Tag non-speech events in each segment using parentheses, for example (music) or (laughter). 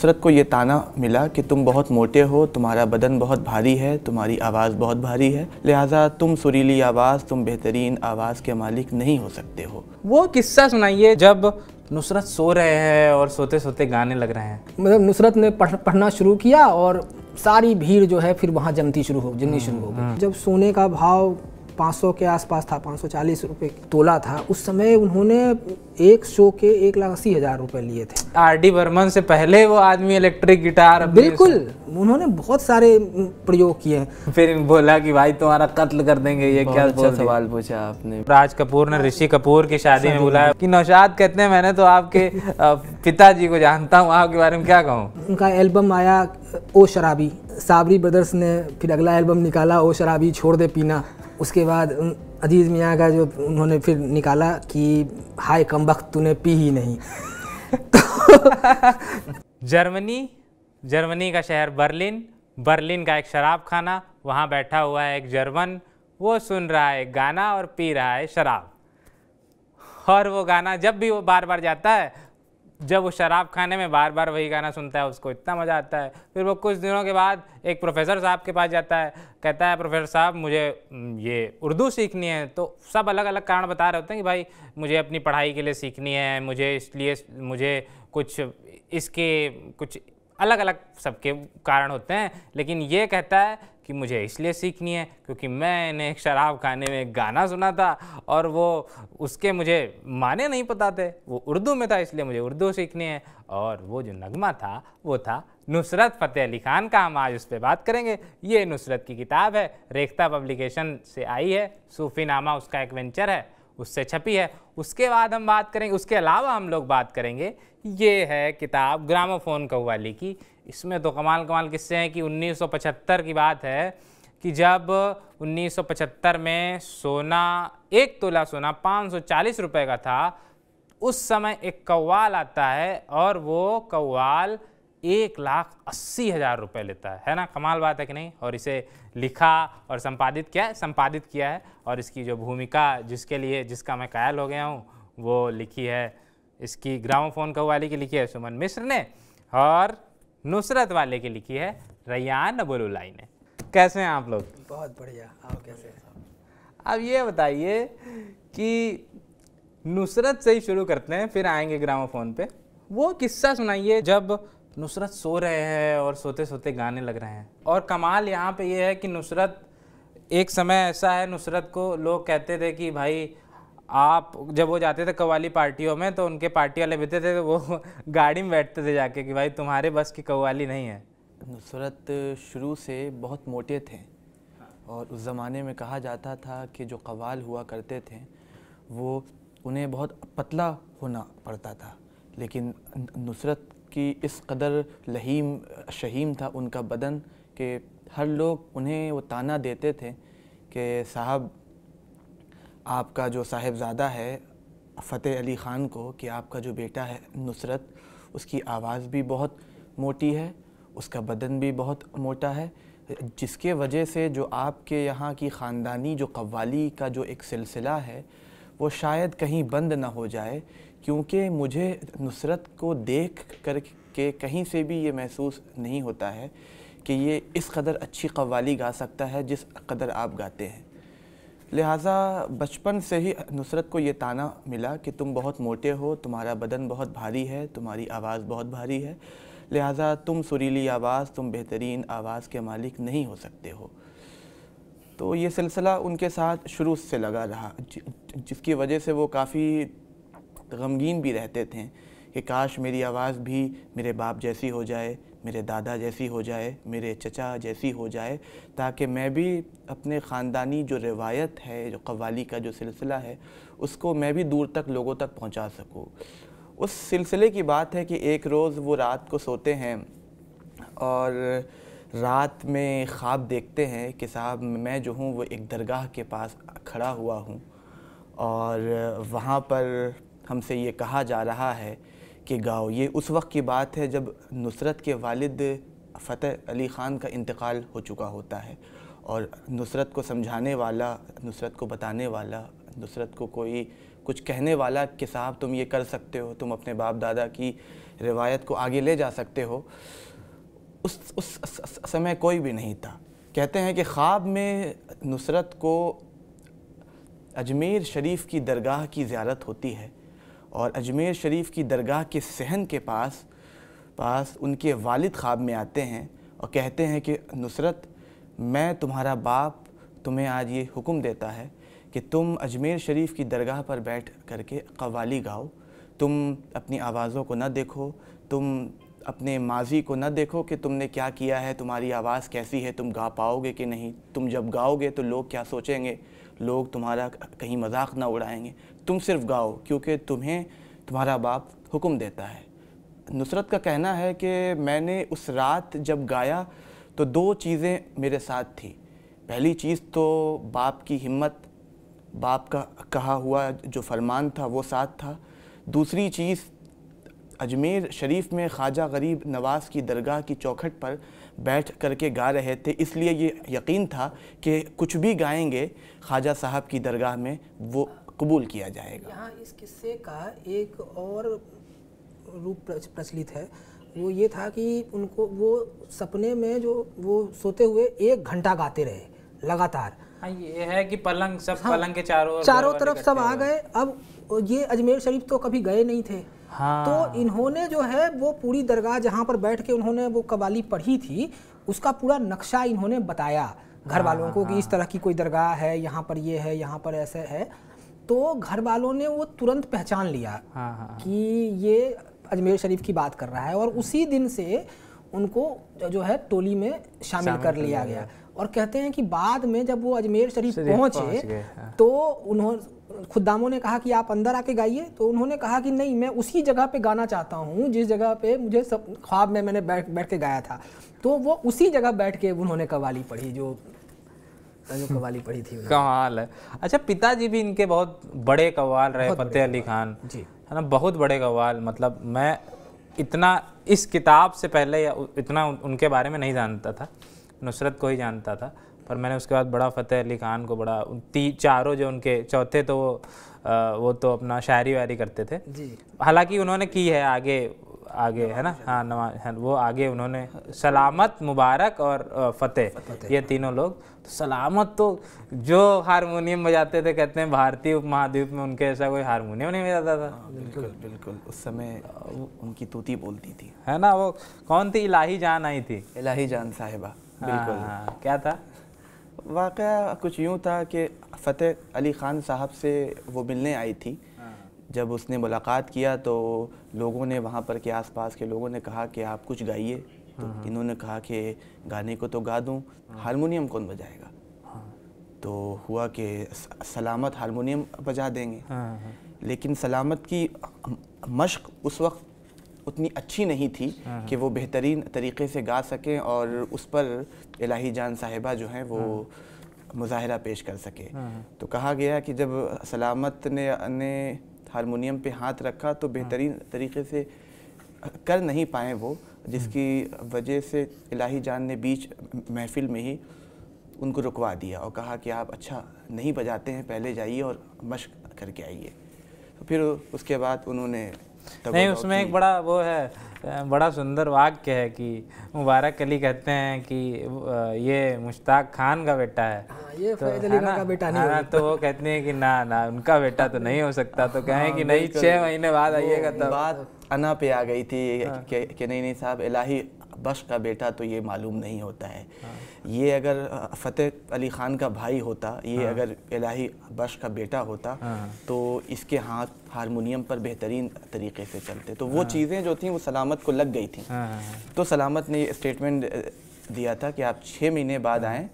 नुसरत को ये ताना मिला कि तुम बहुत मोटे हो तुम्हारा बदन बहुत भारी है तुम्हारी आवाज़ बहुत भारी है लिहाजा तुम सुरीली आवाज़ तुम बेहतरीन आवाज़ के मालिक नहीं हो सकते हो वो किस्सा सुनाइए जब नुसरत सो रहे हैं और सोते सोते गाने लग रहे हैं मतलब नुसरत ने पढ़, पढ़ना शुरू किया और सारी भीड़ जो है फिर वहाँ जमती शुरू हो जमनी हम्म, शुरू हो गई हम्म। जब सोने का भाव 500 के आसपास था 540 रुपए तोला था उस समय उन्होंने एक शो के एक लाख अस्सी हज़ार रुपए लिए थे आर डी बर्मन से पहले वो आदमी इलेक्ट्रिक गिटार बिल्कुल उन्होंने बहुत सारे प्रयोग किए फिर बोला कि भाई तुम्हारा कत्ल कर देंगे ये क्या अच्छा सवाल पूछा आपने राज कपूर ने ऋषि कपूर की शादी में बुलाया कि नौशाद कहते हैं मैंने तो आपके पिताजी को जानता हूँ आपके बारे में क्या कहूँ उनका एल्बम आया ओ शराबी साबरी ब्रदर्स ने फिर अगला एल्बम निकाला ओ शराबी छोड़ दे पीना उसके बाद अजीज मियाँ का जो उन्होंने फिर निकाला कि हाय कम वक्त तूने पी ही नहीं (laughs) तो जर्मनी जर्मनी का शहर बर्लिन बर्लिन का एक शराब खाना वहाँ बैठा हुआ है एक जर्मन वो सुन रहा है गाना और पी रहा है शराब और वो गाना जब भी वो बार बार जाता है जब वो शराब खाने में बार बार वही गाना सुनता है उसको इतना मज़ा आता है फिर वो कुछ दिनों के बाद एक प्रोफेसर साहब के पास जाता है कहता है प्रोफेसर साहब मुझे ये उर्दू सीखनी है तो सब अलग अलग कारण बता रहे होते हैं कि भाई मुझे अपनी पढ़ाई के लिए सीखनी है मुझे इसलिए मुझे कुछ इसके कुछ अलग अलग सबके कारण होते हैं लेकिन ये कहता है कि मुझे इसलिए सीखनी है क्योंकि मैंने शराब खाने में गाना सुना था और वो उसके मुझे माने नहीं पता थे वो उर्दू में था इसलिए मुझे उर्दू सीखनी है और वो जो नगमा था वो था नुसरत फ़तेह अली खान का हम आज उस पर बात करेंगे ये नुसरत की किताब है रेखता पब्लिकेशन से आई है सूफी नामा उसका एक वेंचर है उससे छपी है उसके बाद हम बात करेंगे उसके अलावा हम लोग बात करेंगे ये है किताब ग्रामोफोन कव्वाली की इसमें तो कमाल कमाल किस्से हैं कि 1975 की बात है कि जब 1975 में सोना एक तोला सोना 540 रुपए का था उस समय एक कव्वाल आता है और वो कव्वाल एक लाख अस्सी हज़ार रुपये लेता है है ना कमाल बात है कि नहीं और इसे लिखा और संपादित किया है संपादित किया है और इसकी जो भूमिका जिसके लिए जिसका मैं कायल हो गया हूँ वो लिखी है इसकी ग्रामोफोन वाली की लिखी है सुमन मिश्र ने और नुसरत वाले की लिखी है रैयान बुलुलाई ने कैसे हैं आप लोग बहुत बढ़िया आप कैसे हैं अब ये बताइए कि नुसरत से ही शुरू करते हैं फिर आएंगे ग्रामोफोन पे वो किस्सा सुनाइए जब नुसरत सो रहे हैं और सोते सोते गाने लग रहे हैं और कमाल यहाँ पे ये है कि नुसरत एक समय ऐसा है नुसरत को लोग कहते थे कि भाई आप जब वो जाते थे कवाली पार्टियों में तो उनके पार्टी वाले बीते थे तो वो (laughs) गाड़ी में बैठते थे जाके कि भाई तुम्हारे बस की कवाली नहीं है नुसरत शुरू से बहुत मोटे थे और उस ज़माने में कहा जाता था कि जो कवाल हुआ करते थे वो उन्हें बहुत पतला होना पड़ता था लेकिन नुसरत कि इस कदर लहीम शहीम था उनका बदन कि हर लोग उन्हें वो ताना देते थे कि साहब आपका जो साहेबज़ादा है फ़तेह अली ख़ान को कि आपका जो बेटा है नुसरत उसकी आवाज़ भी बहुत मोटी है उसका बदन भी बहुत मोटा है जिसके वजह से जो आपके यहाँ की ख़ानदानी जो कव्वाली का जो एक सिलसिला है वो शायद कहीं बंद ना हो जाए क्योंकि मुझे नुसरत को देख कर के कहीं से भी ये महसूस नहीं होता है कि ये इस कदर अच्छी कवाली गा सकता है जिस कदर आप गाते हैं लिहाजा बचपन से ही नुसरत को ये ताना मिला कि तुम बहुत मोटे हो तुम्हारा बदन बहुत भारी है तुम्हारी आवाज़ बहुत भारी है लिहाजा तुम सुरीली आवाज़ तुम बेहतरीन आवाज़ के मालिक नहीं हो सकते हो तो ये सिलसिला उनके साथ शुरू से लगा रहा जिसकी वजह से वो काफ़ी वक्त गमगीन भी रहते थे कि काश मेरी आवाज़ भी मेरे बाप जैसी हो जाए मेरे दादा जैसी हो जाए मेरे चचा जैसी हो जाए ताकि मैं भी अपने ख़ानदानी जो रिवायत है जो कवाली का जो सिलसिला है उसको मैं भी दूर तक लोगों तक पहुंचा सकूं उस सिलसिले की बात है कि एक रोज़ वो रात को सोते हैं और रात में ख्वाब देखते हैं कि साहब मैं जो हूँ वो एक दरगाह के पास खड़ा हुआ हूँ और वहाँ पर हमसे ये कहा जा रहा है कि गाओ ये उस वक्त की बात है जब नुसरत के वालिद फ़तेह अली ख़ान का इंतकाल हो चुका होता है और नुसरत को समझाने वाला नुसरत को बताने वाला नुसरत को कोई कुछ कहने वाला कि साहब तुम ये कर सकते हो तुम अपने बाप दादा की रिवायत को आगे ले जा सकते हो उस उस समय कोई भी नहीं था कहते हैं कि ख्वाब में नुसरत को अजमेर शरीफ की दरगाह की ज़्यारत होती है और अजमेर शरीफ की दरगाह के सहन के पास पास उनके वालिद ख्वाब में आते हैं और कहते हैं कि नुसरत मैं तुम्हारा बाप तुम्हें आज ये हुक्म देता है कि तुम अजमेर शरीफ की दरगाह पर बैठ कर के कवाली गाओ तुम अपनी आवाज़ों को ना देखो तुम अपने माजी को ना देखो कि तुमने क्या किया है तुम्हारी आवाज़ कैसी है तुम गा पाओगे कि नहीं तुम जब गाओगे तो लोग क्या सोचेंगे लोग तुम्हारा कहीं मजाक ना उड़ाएंगे तुम सिर्फ गाओ क्योंकि तुम्हें तुम्हारा बाप हुक्म देता है नुसरत का कहना है कि मैंने उस रात जब गाया तो दो चीज़ें मेरे साथ थी पहली चीज़ तो बाप की हिम्मत बाप का कहा हुआ जो फरमान था वो साथ था दूसरी चीज़ अजमेर शरीफ में ख्वाजा गरीब नवाज की दरगाह की चौखट पर बैठ करके गा रहे थे इसलिए ये यकीन था कि कुछ भी गाएंगे ख्वाजा साहब की दरगाह में वो कबूल किया जाएगा यहाँ इस किस्से का एक और रूप प्रचलित है वो ये था कि उनको वो सपने में जो वो सोते हुए एक घंटा गाते रहे लगातार हाँ, ये है कि पलंग सब हाँ, पलंग के चारों चारों तरफ सब आ गए अब ये अजमेर शरीफ तो कभी गए नहीं थे हाँ। तो इन्होंने जो है वो पूरी दरगाह जहाँ पर बैठ के उन्होंने वो कवाली पढ़ी थी उसका पूरा नक्शा इन्होंने बताया घर वालों हाँ, को हाँ। कि इस हाँ। तरह की कोई दरगाह है यहाँ पर ये है यहाँ पर ऐसे है तो घर वालों ने वो तुरंत पहचान लिया हाँ, हाँ, हाँ, कि ये अजमेर शरीफ की बात कर रहा है और उसी दिन से उनको जो है टोली में शामिल कर लिया गया और कहते हैं कि बाद में जब वो अजमेर शरीफ पहुंचे हाँ। तो उन्होंने खुदामों ने कहा कि आप अंदर आके गाइए तो उन्होंने कहा कि नहीं मैं उसी जगह पे गाना चाहता हूँ जिस जगह पे मुझे सब ख्वाब में मैंने बैठ बैठ के गाया था तो वो उसी जगह बैठ के उन्होंने कवाली पढ़ी जो कवाली पढ़ी थी कमाल है अच्छा पिताजी भी इनके बहुत बड़े कवाल रहे फतेह अली खान जी है ना बहुत बड़े कवाल मतलब मैं इतना इस किताब से पहले या इतना उनके बारे में नहीं जानता था नुसरत को ही जानता था पर मैंने उसके बाद बड़ा फ़तेह अली खान को बड़ा तीन चारों जो उनके चौथे तो वो वो तो अपना शायरी वायरी करते थे जी हालांकि उन्होंने की है आगे आगे है ना हाँ नवा हाँ, वो आगे उन्होंने सलामत मुबारक और फतेह ये तीनों लोग तो सलामत तो जो हारमोनियम बजाते थे कहते हैं भारतीय उपमहाद्वीप में उनके ऐसा कोई हारमोनियम नहीं बजाता था हाँ, बिल्कुल बिल्कुल उस समय उनकी तूती बोलती थी है ना वो कौन थी इलाही जान आई थी इलाही जान साहिबा हाँ, बिल्कुल हाँ, क्या था वाक़ कुछ यूँ था कि फ़तेह अली ख़ान साहब से वो मिलने आई थी जब उसने मुलाकात किया तो लोगों ने वहाँ पर के आसपास के लोगों ने कहा कि आप कुछ गाइए तो हम्म, हम्म। इन्होंने कहा कि गाने को तो गा दूँ हाँ। हारमोनियम कौन बजाएगा हाँ। तो हुआ कि सलामत हारमोनियम बजा देंगे हाँ, लेकिन सलामत की मश्क उस वक्त उतनी अच्छी नहीं थी कि वो बेहतरीन तरीके से गा सकें और उस पर इलाही जान साहिबा जो हैं वो मुजाहरा पेश कर सके तो कहा गया कि जब सलामत ने, ने हारमोनियम पे हाथ रखा तो हाँ। बेहतरीन तरीके से कर नहीं पाए वो जिसकी वजह से इलाही जान ने बीच महफिल में ही उनको रुकवा दिया और कहा कि आप अच्छा नहीं बजाते हैं पहले जाइए और मश्क करके आइए तो फिर उसके बाद उन्होंने नहीं उसमें एक बड़ा वो है बड़ा सुंदर वाक्य है कि मुबारक अली कहते हैं कि ये मुश्ताक खान का बेटा है हाँ, ये तो अली का बेटा नहीं हाँ तो वो कहते हैं कि ना ना उनका बेटा तो नहीं हो सकता तो कहें हाँ, कि नहीं छः महीने बाद आइएगा तब बात अना पे आ गई थी हाँ। कि नहीं नहीं साहब इलाही बश का बेटा तो ये मालूम नहीं होता है ये अगर फ़तेह अली ख़ान का भाई होता ये अगर इलाही बश का बेटा होता तो इसके हाथ हारमोनीम पर बेहतरीन तरीके से चलते तो वो हाँ। चीज़ें जो थी वो सलामत को लग गई थी हाँ, हाँ, तो सलामत ने स्टेटमेंट दिया था कि आप छः महीने बाद आएँ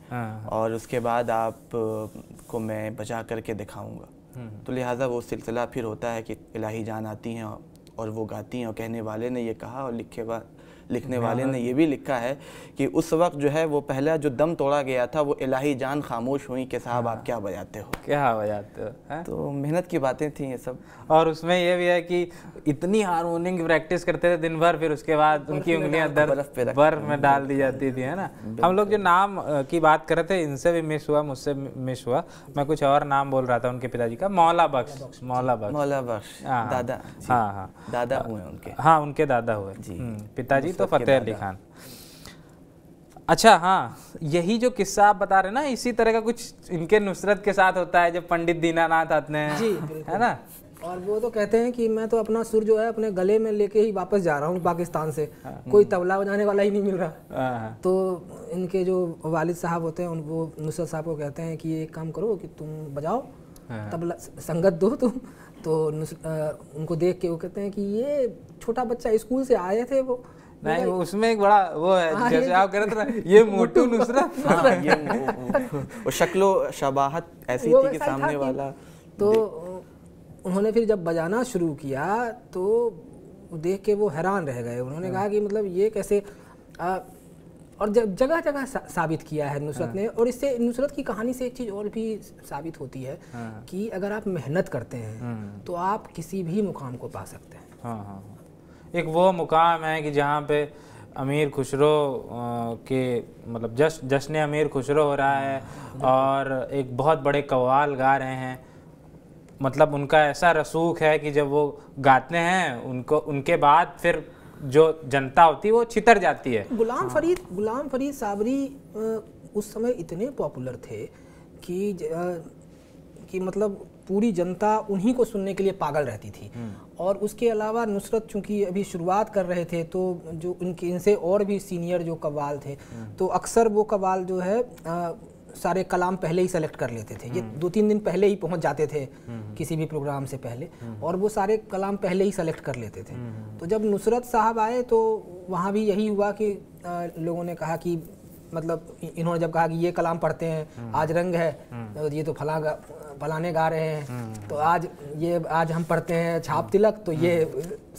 और उसके बाद आप को मैं बचा करके दिखाऊंगा हम्म, हम्म। तो लिहाजा वो सिलसिला फिर होता है कि इलाही जान आती हैं और वो गाती हैं और कहने वाले ने ये कहा और लिखे बाद लिखने वाले ने ये भी लिखा है कि उस वक्त जो है वो पहला जो दम तोड़ा गया था वो इलाही जान खामोश हुई कि साहब आप हाँ। क्या बजाते हो क्या बजाते हो है? तो मेहनत की बातें थी ये सब और उसमें यह भी है कि इतनी हारमोनियम की प्रैक्टिस करते थे दिन भर फिर उसके बाद उनकी उंगलियां बर्फ में डाल दी जाती थी है ना हम लोग जो नाम की बात कर रहे थे इनसे भी मिस हुआ मुझसे मिस हुआ मैं कुछ और नाम बोल रहा था उनके पिताजी का मौला बख्श मौला बख्श मौला बख्श हाँ। दादा हाँ हाँ दादा हुए उनके हाँ उनके दादा हुए हम्म, पिताजी तो फतेह अली खान अच्छा हाँ यही जो किस्सा आप बता रहे ना इसी तरह का कुछ इनके नुसरत के साथ होता है जब पंडित दीनानाथ आते हैं जी है ना और वो तो कहते हैं कि मैं तो अपना सुर जो है अपने गले में लेके ही वापस जा रहा हूँ पाकिस्तान से हाँ, हम्म। कोई तबला बजाने वाला ही नहीं मिल रहा हाँ, हाँ। तो इनके जो वालिद साहब होते हैं वो नुसरत साहब को कहते हैं कि एक काम करो कि तुम बजाओ तबला संगत दो तुम तो आ, उनको देख के वो कहते हैं कि ये छोटा बच्चा स्कूल से आए थे वो नहीं उसमें एक बड़ा वो है हाँ, जैसे आप कह रहे थे (laughs) ये मोटू नुसरत (laughs) हाँ, वो शक्लो शबाहत ऐसी थी कि सामने वाला तो उन्होंने फिर जब बजाना शुरू किया तो देख के वो हैरान रह गए उन्होंने कहा हाँ। कि मतलब ये कैसे आ, और जगह जगह साबित किया है नुसरत ने और इससे नुसरत की कहानी से एक चीज़ और भी साबित होती है कि अगर आप मेहनत करते हैं तो आप किसी भी मुकाम को पा सकते हैं हाँ हाँ एक वो मुकाम है कि जहाँ पे अमीर खुशरो के मतलब जश जश्न अमीर खुशरो हो रहा है और एक बहुत बड़े कवाल गा रहे हैं मतलब उनका ऐसा रसूख है कि जब वो गाते हैं उनको उनके बाद फिर जो जनता होती है वो छितर जाती है गुलाम हाँ। फरीद गुलाम फरीद साबरी उस समय इतने पॉपुलर थे कि कि मतलब पूरी जनता उन्हीं को सुनने के लिए पागल रहती थी हम्म। और उसके अलावा नुसरत चूंकि अभी शुरुआत कर रहे थे तो जो उनके इनसे और भी सीनियर जो कवाल थे हम्म। तो अक्सर वो कवाल जो है आ, सारे कलाम पहले ही सेलेक्ट कर लेते थे ये हम्म। दो तीन दिन पहले ही पहुंच जाते थे किसी भी प्रोग्राम से पहले और वो सारे कलाम पहले ही सेलेक्ट कर लेते थे तो जब नुसरत साहब आए तो वहाँ भी यही हुआ कि लोगों ने कहा कि मतलब इन्होंने जब कहा कि ये कलाम पढ़ते हैं हम्म। आज रंग है हम्म। तो ये तो फला फलाने गा रहे हैं हम्म। तो आज ये आज हम पढ़ते हैं छाप तिलक तो ये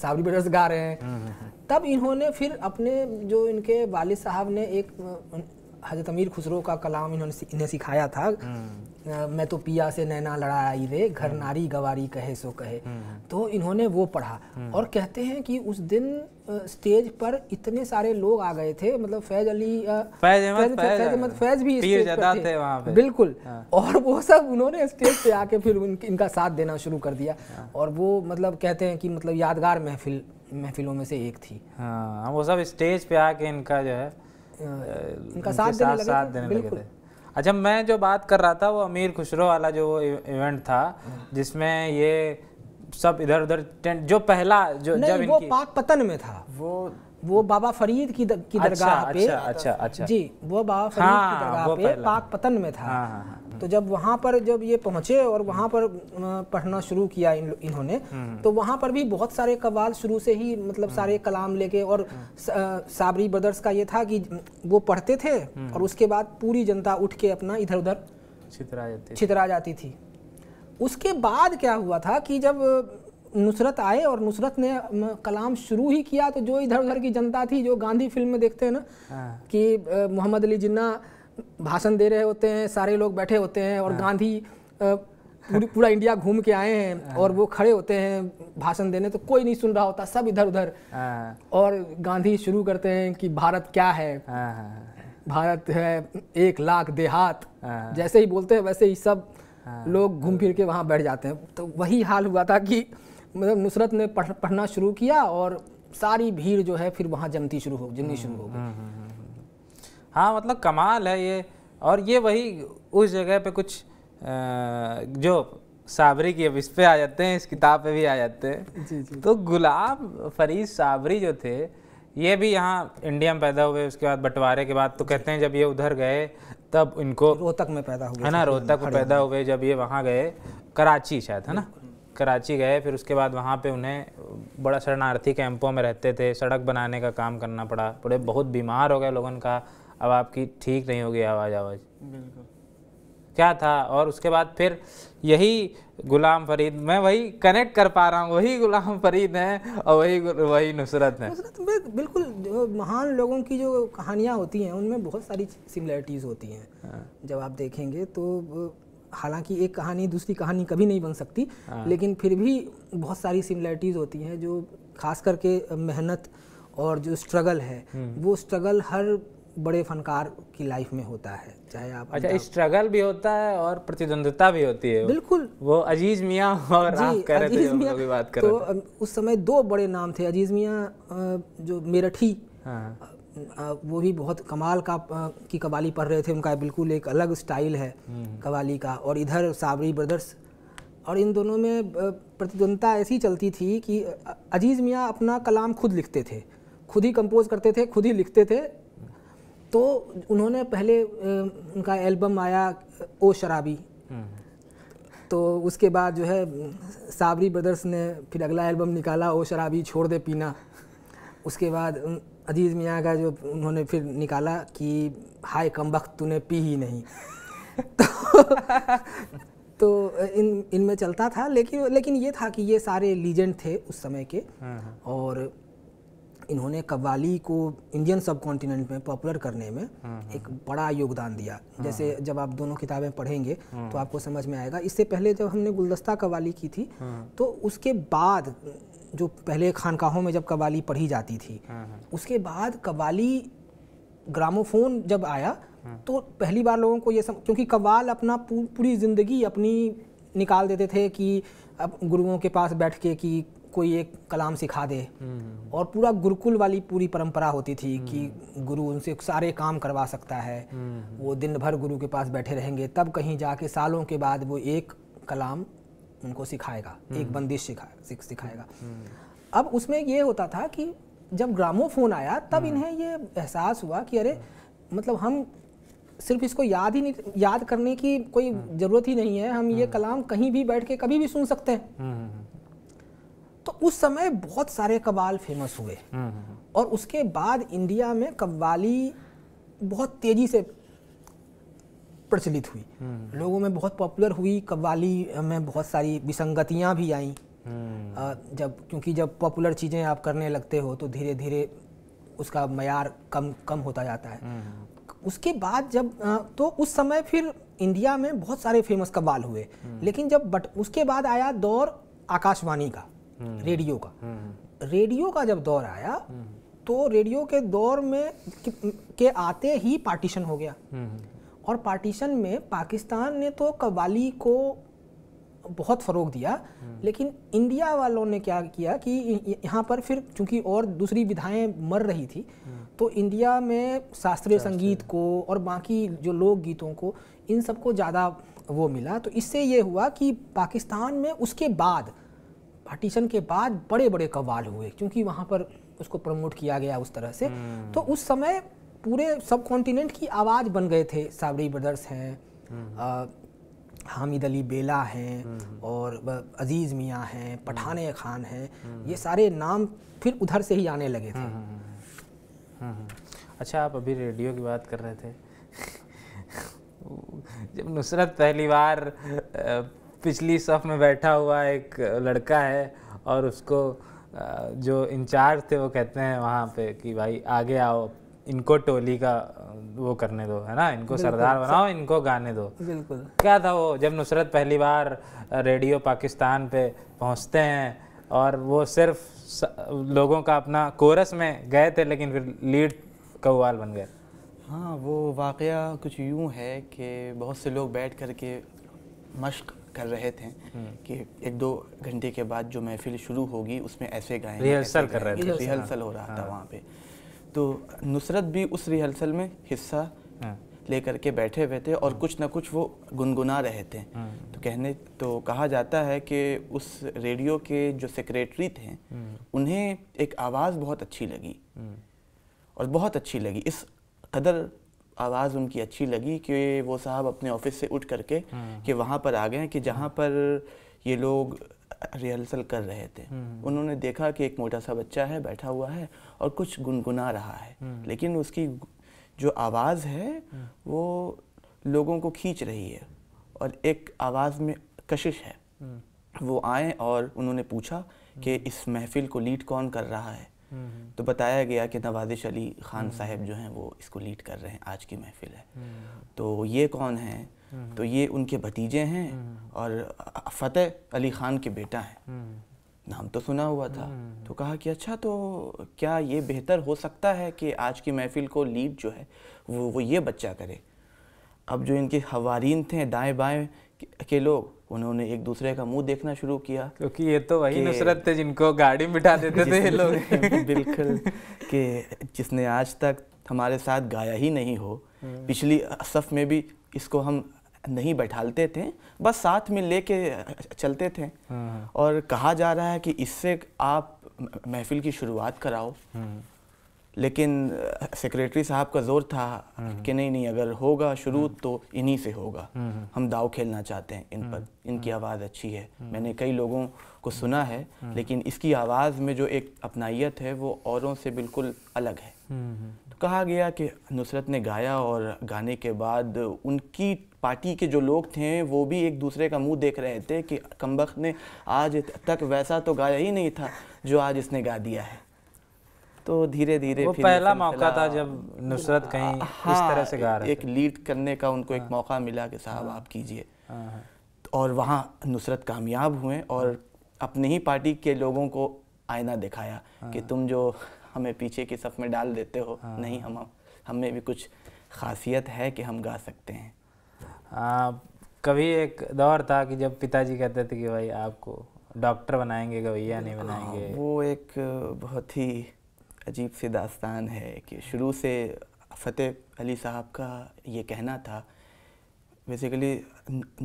सावरी ब्रदर्स गा रहे हैं तब इन्होंने फिर अपने जो इनके वालिद साहब ने एक हजरत अमीर खुसरो का कलाम इन्होंने इन्हें सिखाया था मैं तो पिया से नैना लड़ाई रे घर हम्म। नारी गवारी कहे सो कहे हम्म, हम्म। तो इन्होंने वो पढ़ा और कहते हैं कि उस दिन स्टेज पर इतने सारे लोग आ गए थे मतलब फैज अली फैज फैज फैज भी स्टेज पर थे वहाँ पे बिल्कुल हाँ। और वो सब उन्होंने स्टेज पे आके फिर इनका साथ देना शुरू कर दिया हाँ। और वो मतलब कहते हैं कि मतलब यादगार महफिल महफिलों में से एक थी हाँ वो सब स्टेज पे आके इनका जो है इनका साथ देने लगे थे बिल्कुल अच्छा मैं जो बात कर रहा था वो अमीर खुशरो वाला जो इवेंट e- था हाँ। जिसमें ये सब इधर उधर टेंट जो पहला जो नहीं, जब वो पाक पतन में था वो वो बाबा फरीद की, द, की अच्छा, दरगाह अच्छा, पे अच्छा अच्छा जी वो बाबा फरीद हाँ, की दरगाह पे पाक पतन में था हाँ, हाँ, हाँ। तो जब वहाँ पर जब ये पहुँचे और वहाँ पर पढ़ना शुरू किया इन, इन्होंने हम्म। तो वहाँ पर भी बहुत सारे कवाल शुरू से ही मतलब सारे हम्म। कलाम लेके और हम्म। साबरी ब्रदर्स का ये था कि वो पढ़ते थे और उसके बाद पूरी जनता उठ के अपना इधर उधर छितरा जाती छितरा जाती थी उसके बाद क्या हुआ था कि जब नुसरत आए और नुसरत ने कलाम शुरू ही किया तो जो इधर उधर की जनता थी जो गांधी फिल्म में देखते हैं ना हाँ। कि मोहम्मद अली जिन्ना भाषण दे रहे होते हैं सारे लोग बैठे होते हैं और हाँ। गांधी पूरा इंडिया घूम के आए हैं हाँ। और वो खड़े होते हैं भाषण देने तो कोई नहीं सुन रहा होता सब इधर उधर हाँ। और गांधी शुरू करते हैं कि भारत क्या है भारत है एक लाख देहात जैसे ही बोलते हैं वैसे ही सब लोग घूम फिर के वहाँ बैठ जाते हैं तो वही हाल हुआ था कि मतलब नुसरत ने पढ़, पढ़ना शुरू किया और सारी भीड़ जो है फिर वहाँ जमती शुरू हो जमनी हम्म, शुरू हो गई हम्म, हम्म, हाँ मतलब कमाल है ये और ये वही उस जगह पे कुछ जो साबरी की अब इस पर आ जाते हैं इस किताब पे भी आ जाते हैं जी जी। तो गुलाब फरीद साबरी जो थे ये भी यहाँ इंडिया में पैदा हुए उसके बाद बंटवारे के बाद तो कहते हैं जब ये उधर गए तब इनको रोहतक में पैदा हुए है ना रोहतक में पैदा हुए जब ये वहाँ गए कराची शायद है ना कराची गए फिर उसके बाद वहाँ पे उन्हें बड़ा शरणार्थी कैंपों में रहते थे सड़क बनाने का काम करना पड़ा बड़े बहुत बीमार हो गए लोगों का अब आपकी ठीक नहीं होगी आवाज़ आवाज़ बिल्कुल क्या था और उसके बाद फिर यही गुलाम फरीद मैं वही कनेक्ट कर पा रहा हूँ वही गुलाम फरीद हैं और वही वही नुसरत हैं नुसरत बिल्कुल जो महान लोगों की जो कहानियाँ होती हैं उनमें बहुत सारी सिमिलैरिटीज़ होती हैं हाँ। जब आप देखेंगे तो हालांकि एक कहानी दूसरी कहानी कभी नहीं बन सकती हाँ। लेकिन फिर भी बहुत सारी सिमिलैरिटीज़ होती हैं जो खास करके मेहनत और जो स्ट्रगल है हम्म। वो स्ट्रगल हर बड़े फनकार की लाइफ में होता है चाहे आप अच्छा स्ट्रगल भी होता है और प्रतिद्वंदता भी होती है बिल्कुल वो अजीज मियाँ और आप कर अजीज मियाँ की बात कर तो उस समय दो बड़े नाम थे अजीज मियाँ जो मेरठी हाँ। वो भी बहुत कमाल का की कवाली पढ़ रहे थे उनका बिल्कुल एक अलग स्टाइल है हम्म, हम्म। कवाली का और इधर साबरी ब्रदर्स और इन दोनों में प्रतिद्वंदता ऐसी चलती थी कि अजीज़ मियाँ अपना कलाम खुद लिखते थे खुद ही कंपोज करते थे खुद ही लिखते थे तो उन्होंने पहले उनका एल्बम आया ओ शराबी तो उसके बाद जो है साबरी ब्रदर्स ने फिर अगला एल्बम निकाला ओ शराबी छोड़ दे पीना उसके बाद अजीज़ मियाँ का जो उन्होंने फिर निकाला कि हाय कम वक्त तूने पी ही नहीं (laughs) तो तो इन इनमें चलता था लेकिन लेकिन ये था कि ये सारे लीजेंड थे उस समय के हाँ, हाँ। और इन्होंने कव्वाली को इंडियन सब कॉन्टिनेंट में पॉपुलर करने में एक बड़ा योगदान दिया जैसे जब आप दोनों किताबें पढ़ेंगे तो आपको समझ में आएगा इससे पहले जब हमने गुलदस्ता कव्वाली की थी तो उसके बाद जो पहले खानकाहों में जब कव्वाली पढ़ी जाती थी उसके बाद कव्वाली ग्रामोफोन जब आया तो पहली बार लोगों को ये सम... क्योंकि कव्वाल अपना पूरी ज़िंदगी अपनी निकाल देते थे कि अब गुरुओं के पास बैठ के कि कोई एक कलाम सिखा दे हम्म, हम्म, हम्म। और पूरा गुरुकुल वाली पूरी परंपरा होती थी कि गुरु उनसे सारे काम करवा सकता है वो दिन भर गुरु के पास बैठे रहेंगे तब कहीं जाके सालों के बाद वो एक कलाम उनको सिखाएगा एक बंदिश सिखा सिखाएगा अब उसमें ये होता था कि जब ग्रामोफोन आया तब इन्हें ये एहसास हुआ कि अरे मतलब हम सिर्फ इसको याद ही नहीं याद करने की कोई ज़रूरत ही नहीं है हम ये कलाम कहीं भी बैठ के कभी भी सुन सकते हैं तो उस समय बहुत सारे कवाल फेमस हुए और उसके बाद इंडिया में कव्वाली बहुत तेज़ी से प्रचलित हुई लोगों में बहुत पॉपुलर हुई कव्वाली में बहुत सारी विसंगतियाँ भी आईं जब क्योंकि जब पॉपुलर चीज़ें आप करने लगते हो तो धीरे धीरे उसका मैार कम कम होता जाता है उसके बाद जब तो उस समय फिर इंडिया में बहुत सारे फेमस कव्वाल हुए लेकिन जब बट उसके बाद आया दौर आकाशवाणी का रेडियो का हम्म, हम्म, हम्म। रेडियो का जब दौर आया तो रेडियो के दौर में के आते ही पार्टीशन हो गया और पार्टीशन में पाकिस्तान ने तो कवाली को बहुत फ़रोग दिया लेकिन इंडिया वालों ने क्या किया कि यहाँ पर फिर चूंकि और दूसरी विधाएं मर रही थी तो इंडिया में शास्त्रीय संगीत को और बाकी जो लोक गीतों को इन सबको ज़्यादा वो मिला तो इससे ये हुआ कि पाकिस्तान में उसके बाद पार्टीशन के बाद बड़े बड़े कवाल हुए क्योंकि वहाँ पर उसको प्रमोट किया गया उस तरह से हम्म। तो उस समय पूरे सब कॉन्टिनेंट की आवाज़ बन गए थे साबरी ब्रदर्स हैं हम्म। हामिद अली बेला हैं हम्म। और अजीज़ मियाँ हैं पठाने खान हैं ये सारे नाम फिर उधर से ही आने लगे थे अच्छा आप अभी रेडियो की बात कर रहे थे (laughs) जब नुसरत पहली बार पिछली सफ में बैठा हुआ एक लड़का है और उसको जो इंचार्ज थे वो कहते हैं वहाँ पे कि भाई आगे आओ इनको टोली का वो करने दो है ना इनको सरदार बनाओ इनको गाने दो बिल्कुल क्या था वो जब नुसरत पहली बार रेडियो पाकिस्तान पे पहुँचते हैं और वो सिर्फ लोगों का अपना कोरस में गए थे लेकिन फिर लीड कवाल बन गए हाँ वो वाक़ कुछ यूँ है कि बहुत से लोग बैठ कर के मश्क कर रहे थे हम्म। कि एक दो घंटे के बाद जो महफिल शुरू होगी उसमें ऐसे गाएं रिहर्सल कर रहे थे रिहर्सल हो रहा था हाँ। वहाँ पे तो नुसरत भी उस रिहर्सल में हिस्सा हाँ। लेकर के बैठे हुए थे और हाँ। कुछ ना कुछ वो गुनगुना रहे थे तो कहने तो कहा जाता है कि उस रेडियो के जो सेक्रेटरी थे उन्हें एक आवाज़ बहुत अच्छी लगी और बहुत अच्छी लगी इस कदर आवाज़ उनकी अच्छी लगी कि वो साहब अपने ऑफिस से उठ करके हम्म। कि वहाँ पर आ गए कि जहाँ पर ये लोग रिहर्सल कर रहे थे हम्म। उन्होंने देखा कि एक मोटा सा बच्चा है बैठा हुआ है और कुछ गुनगुना रहा है हम्म। लेकिन उसकी जो आवाज़ है वो लोगों को खींच रही है और एक आवाज़ में कशिश है वो आए और उन्होंने पूछा कि इस महफिल को लीड कौन कर रहा है हम्म। तो बताया गया कि नवाजिश अली ख़ान हम्म। साहब जो हैं वो इसको लीड कर रहे हैं आज की महफिल है हम्म। तो ये कौन है तो ये उनके भतीजे हैं और फ़तेह अली ख़ान के बेटा हैं नाम तो सुना हुआ था तो कहा कि अच्छा तो क्या ये बेहतर हो सकता है कि आज की महफिल को लीड जो है वो वो ये बच्चा करे अब जो इनके हवारीन थे दाएं बाएं के लोग उन्होंने एक दूसरे का मुंह देखना शुरू किया क्योंकि ये तो वही नुसरत थे जिनको गाड़ी बिठा देते थे ये लोग (laughs) बिल्कुल कि जिसने आज तक हमारे साथ गाया ही नहीं हो हम्म। पिछली सफ़ में भी इसको हम नहीं बैठालते थे बस साथ में लेके चलते थे हाँ। और कहा जा रहा है कि इससे आप महफिल की शुरुआत कराओ हम्म। लेकिन सेक्रेटरी साहब का ज़ोर था हम्म, हम्म। कि नहीं नहीं अगर होगा शुरू हम्म। तो इन्हीं से होगा हम दाव खेलना चाहते हैं इन पर इनकी आवाज़ अच्छी है मैंने कई लोगों को सुना है लेकिन इसकी आवाज़ में जो एक अपनाइत है वो औरों से बिल्कुल अलग है तो कहा गया कि नुसरत ने गाया और गाने के बाद उनकी पार्टी के जो लोग थे वो भी एक दूसरे का मुंह देख रहे थे कि कमबख्त ने आज तक वैसा तो गाया ही नहीं था जो आज इसने गा दिया है तो धीरे धीरे वो पहला मौका था जब नुसरत कहीं हाँ, इस तरह से गा रहे एक लीड करने का उनको एक हाँ। मौका मिला कि साहब हाँ। आप कीजिए हाँ, और वहाँ नुसरत कामयाब हुए और अपनी ही पार्टी के लोगों को आईना दिखाया कि तुम जो हमें पीछे के सफ में डाल देते हो नहीं हम हमें भी कुछ खासियत है कि हम गा सकते हैं हाँ, कभी एक दौर था कि जब पिताजी कहते थे कि भाई आपको डॉक्टर बनाएंगे गवैया नहीं बनाएंगे वो एक बहुत ही अजीब सी दास्तान है कि शुरू से फ़तेह अली साहब का ये कहना था बेसिकली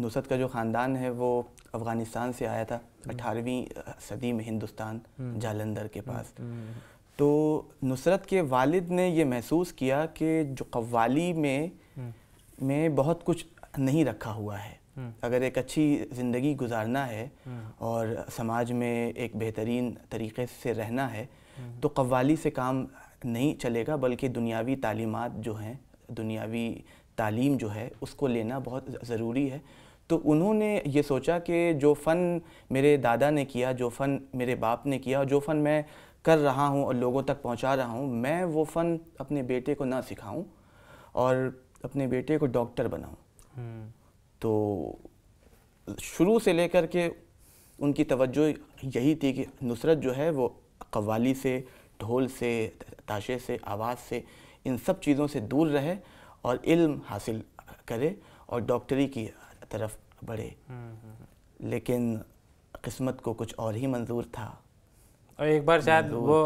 नुसरत का जो ख़ानदान है वो अफ़गानिस्तान से आया था हम्म। अठारहवीं सदी में हिंदुस्तान हम्म। जालंधर के पास हम्म, तो नुसरत के वालिद ने ये महसूस किया कि जो कव्वाली में में बहुत कुछ नहीं रखा हुआ है हम्म। अगर एक अच्छी ज़िंदगी गुजारना है हम्म। और समाज में एक बेहतरीन तरीके से रहना है हम्म। तो कव्वाली से काम नहीं चलेगा बल्कि दुनियावी तालीमात जो हैं दुनियावी तालीम जो है उसको लेना बहुत ज़रूरी है तो उन्होंने ये सोचा कि जो फ़न मेरे दादा ने किया जो फ़न मेरे बाप ने किया और जो फ़न मैं कर रहा हूँ और लोगों तक पहुँचा रहा हूँ मैं वो फ़न अपने बेटे को ना सिखाऊँ और अपने बेटे को डॉक्टर बनाऊँ तो शुरू से लेकर के उनकी तवज्जो यही थी कि नुसरत जो है वो कवाली से ढोल से ताशे से आवाज़ से इन सब चीज़ों से दूर रहे और इल्म हासिल करे और डॉक्टरी की तरफ बढ़े हम्म। लेकिन किस्मत को कुछ और ही मंजूर था और एक बार शायद वो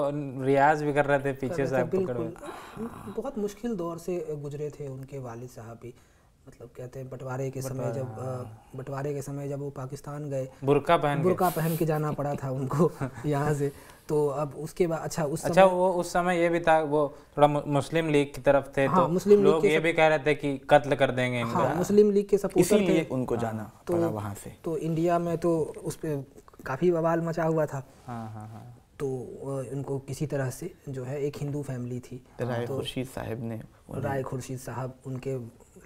रियाज भी कर रहे थे पीछे साहब बिल्कुल बहुत मुश्किल दौर से गुजरे थे उनके वालिद साहब भी मतलब कहते हैं बंटवारे के समय जब हाँ। बंटवारे के समय जब वो पाकिस्तान गए बुरका पहन बुरका पहन के जाना पड़ा था उनको (laughs) यहाँ से तो अब उसके बाद अच्छा उस अच्छा वो उस समय ये भी था वो थोड़ा मुस्लिम लीग की तरफ थे तो हाँ, तो मुस्लिम लोग ये भी कह रहे थे कि कत्ल कर देंगे हाँ, मुस्लिम लीग के सपोर्टर थे उनको हाँ, जाना तो, वहाँ से तो इंडिया में तो उस पर काफ़ी बवाल मचा हुआ था हाँ, हाँ, हाँ. तो उनको किसी तरह से जो है एक हिंदू फैमिली थी राय हाँ, तो खुर्शीद साहब ने राय खुर्शीद साहब उनके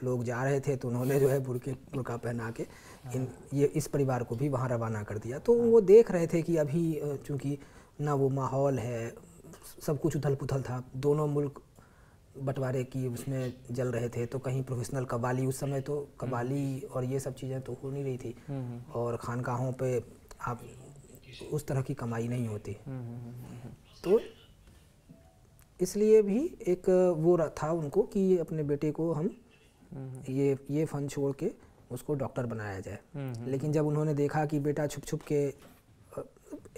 लोग जा रहे थे तो उन्होंने जो है बुरके बुरका पहना के इन ये इस परिवार को भी वहाँ रवाना कर दिया तो वो देख रहे थे कि अभी चूँकि ना वो माहौल है सब कुछ उथल पुथल था दोनों मुल्क बंटवारे की उसमें जल रहे थे तो कहीं प्रोफेशनल कवाली उस समय तो कवाली हम्म। और ये सब चीज़ें तो हो नहीं रही थी हम्म, हम्म। और खानकाहों पे आप उस तरह की कमाई नहीं होती तो इसलिए भी एक वो था उनको कि अपने बेटे को हम हम्म। ये ये फन छोड़ के उसको डॉक्टर बनाया जाए हम्म, हम्म, लेकिन जब उन्होंने देखा कि बेटा छुप छुप के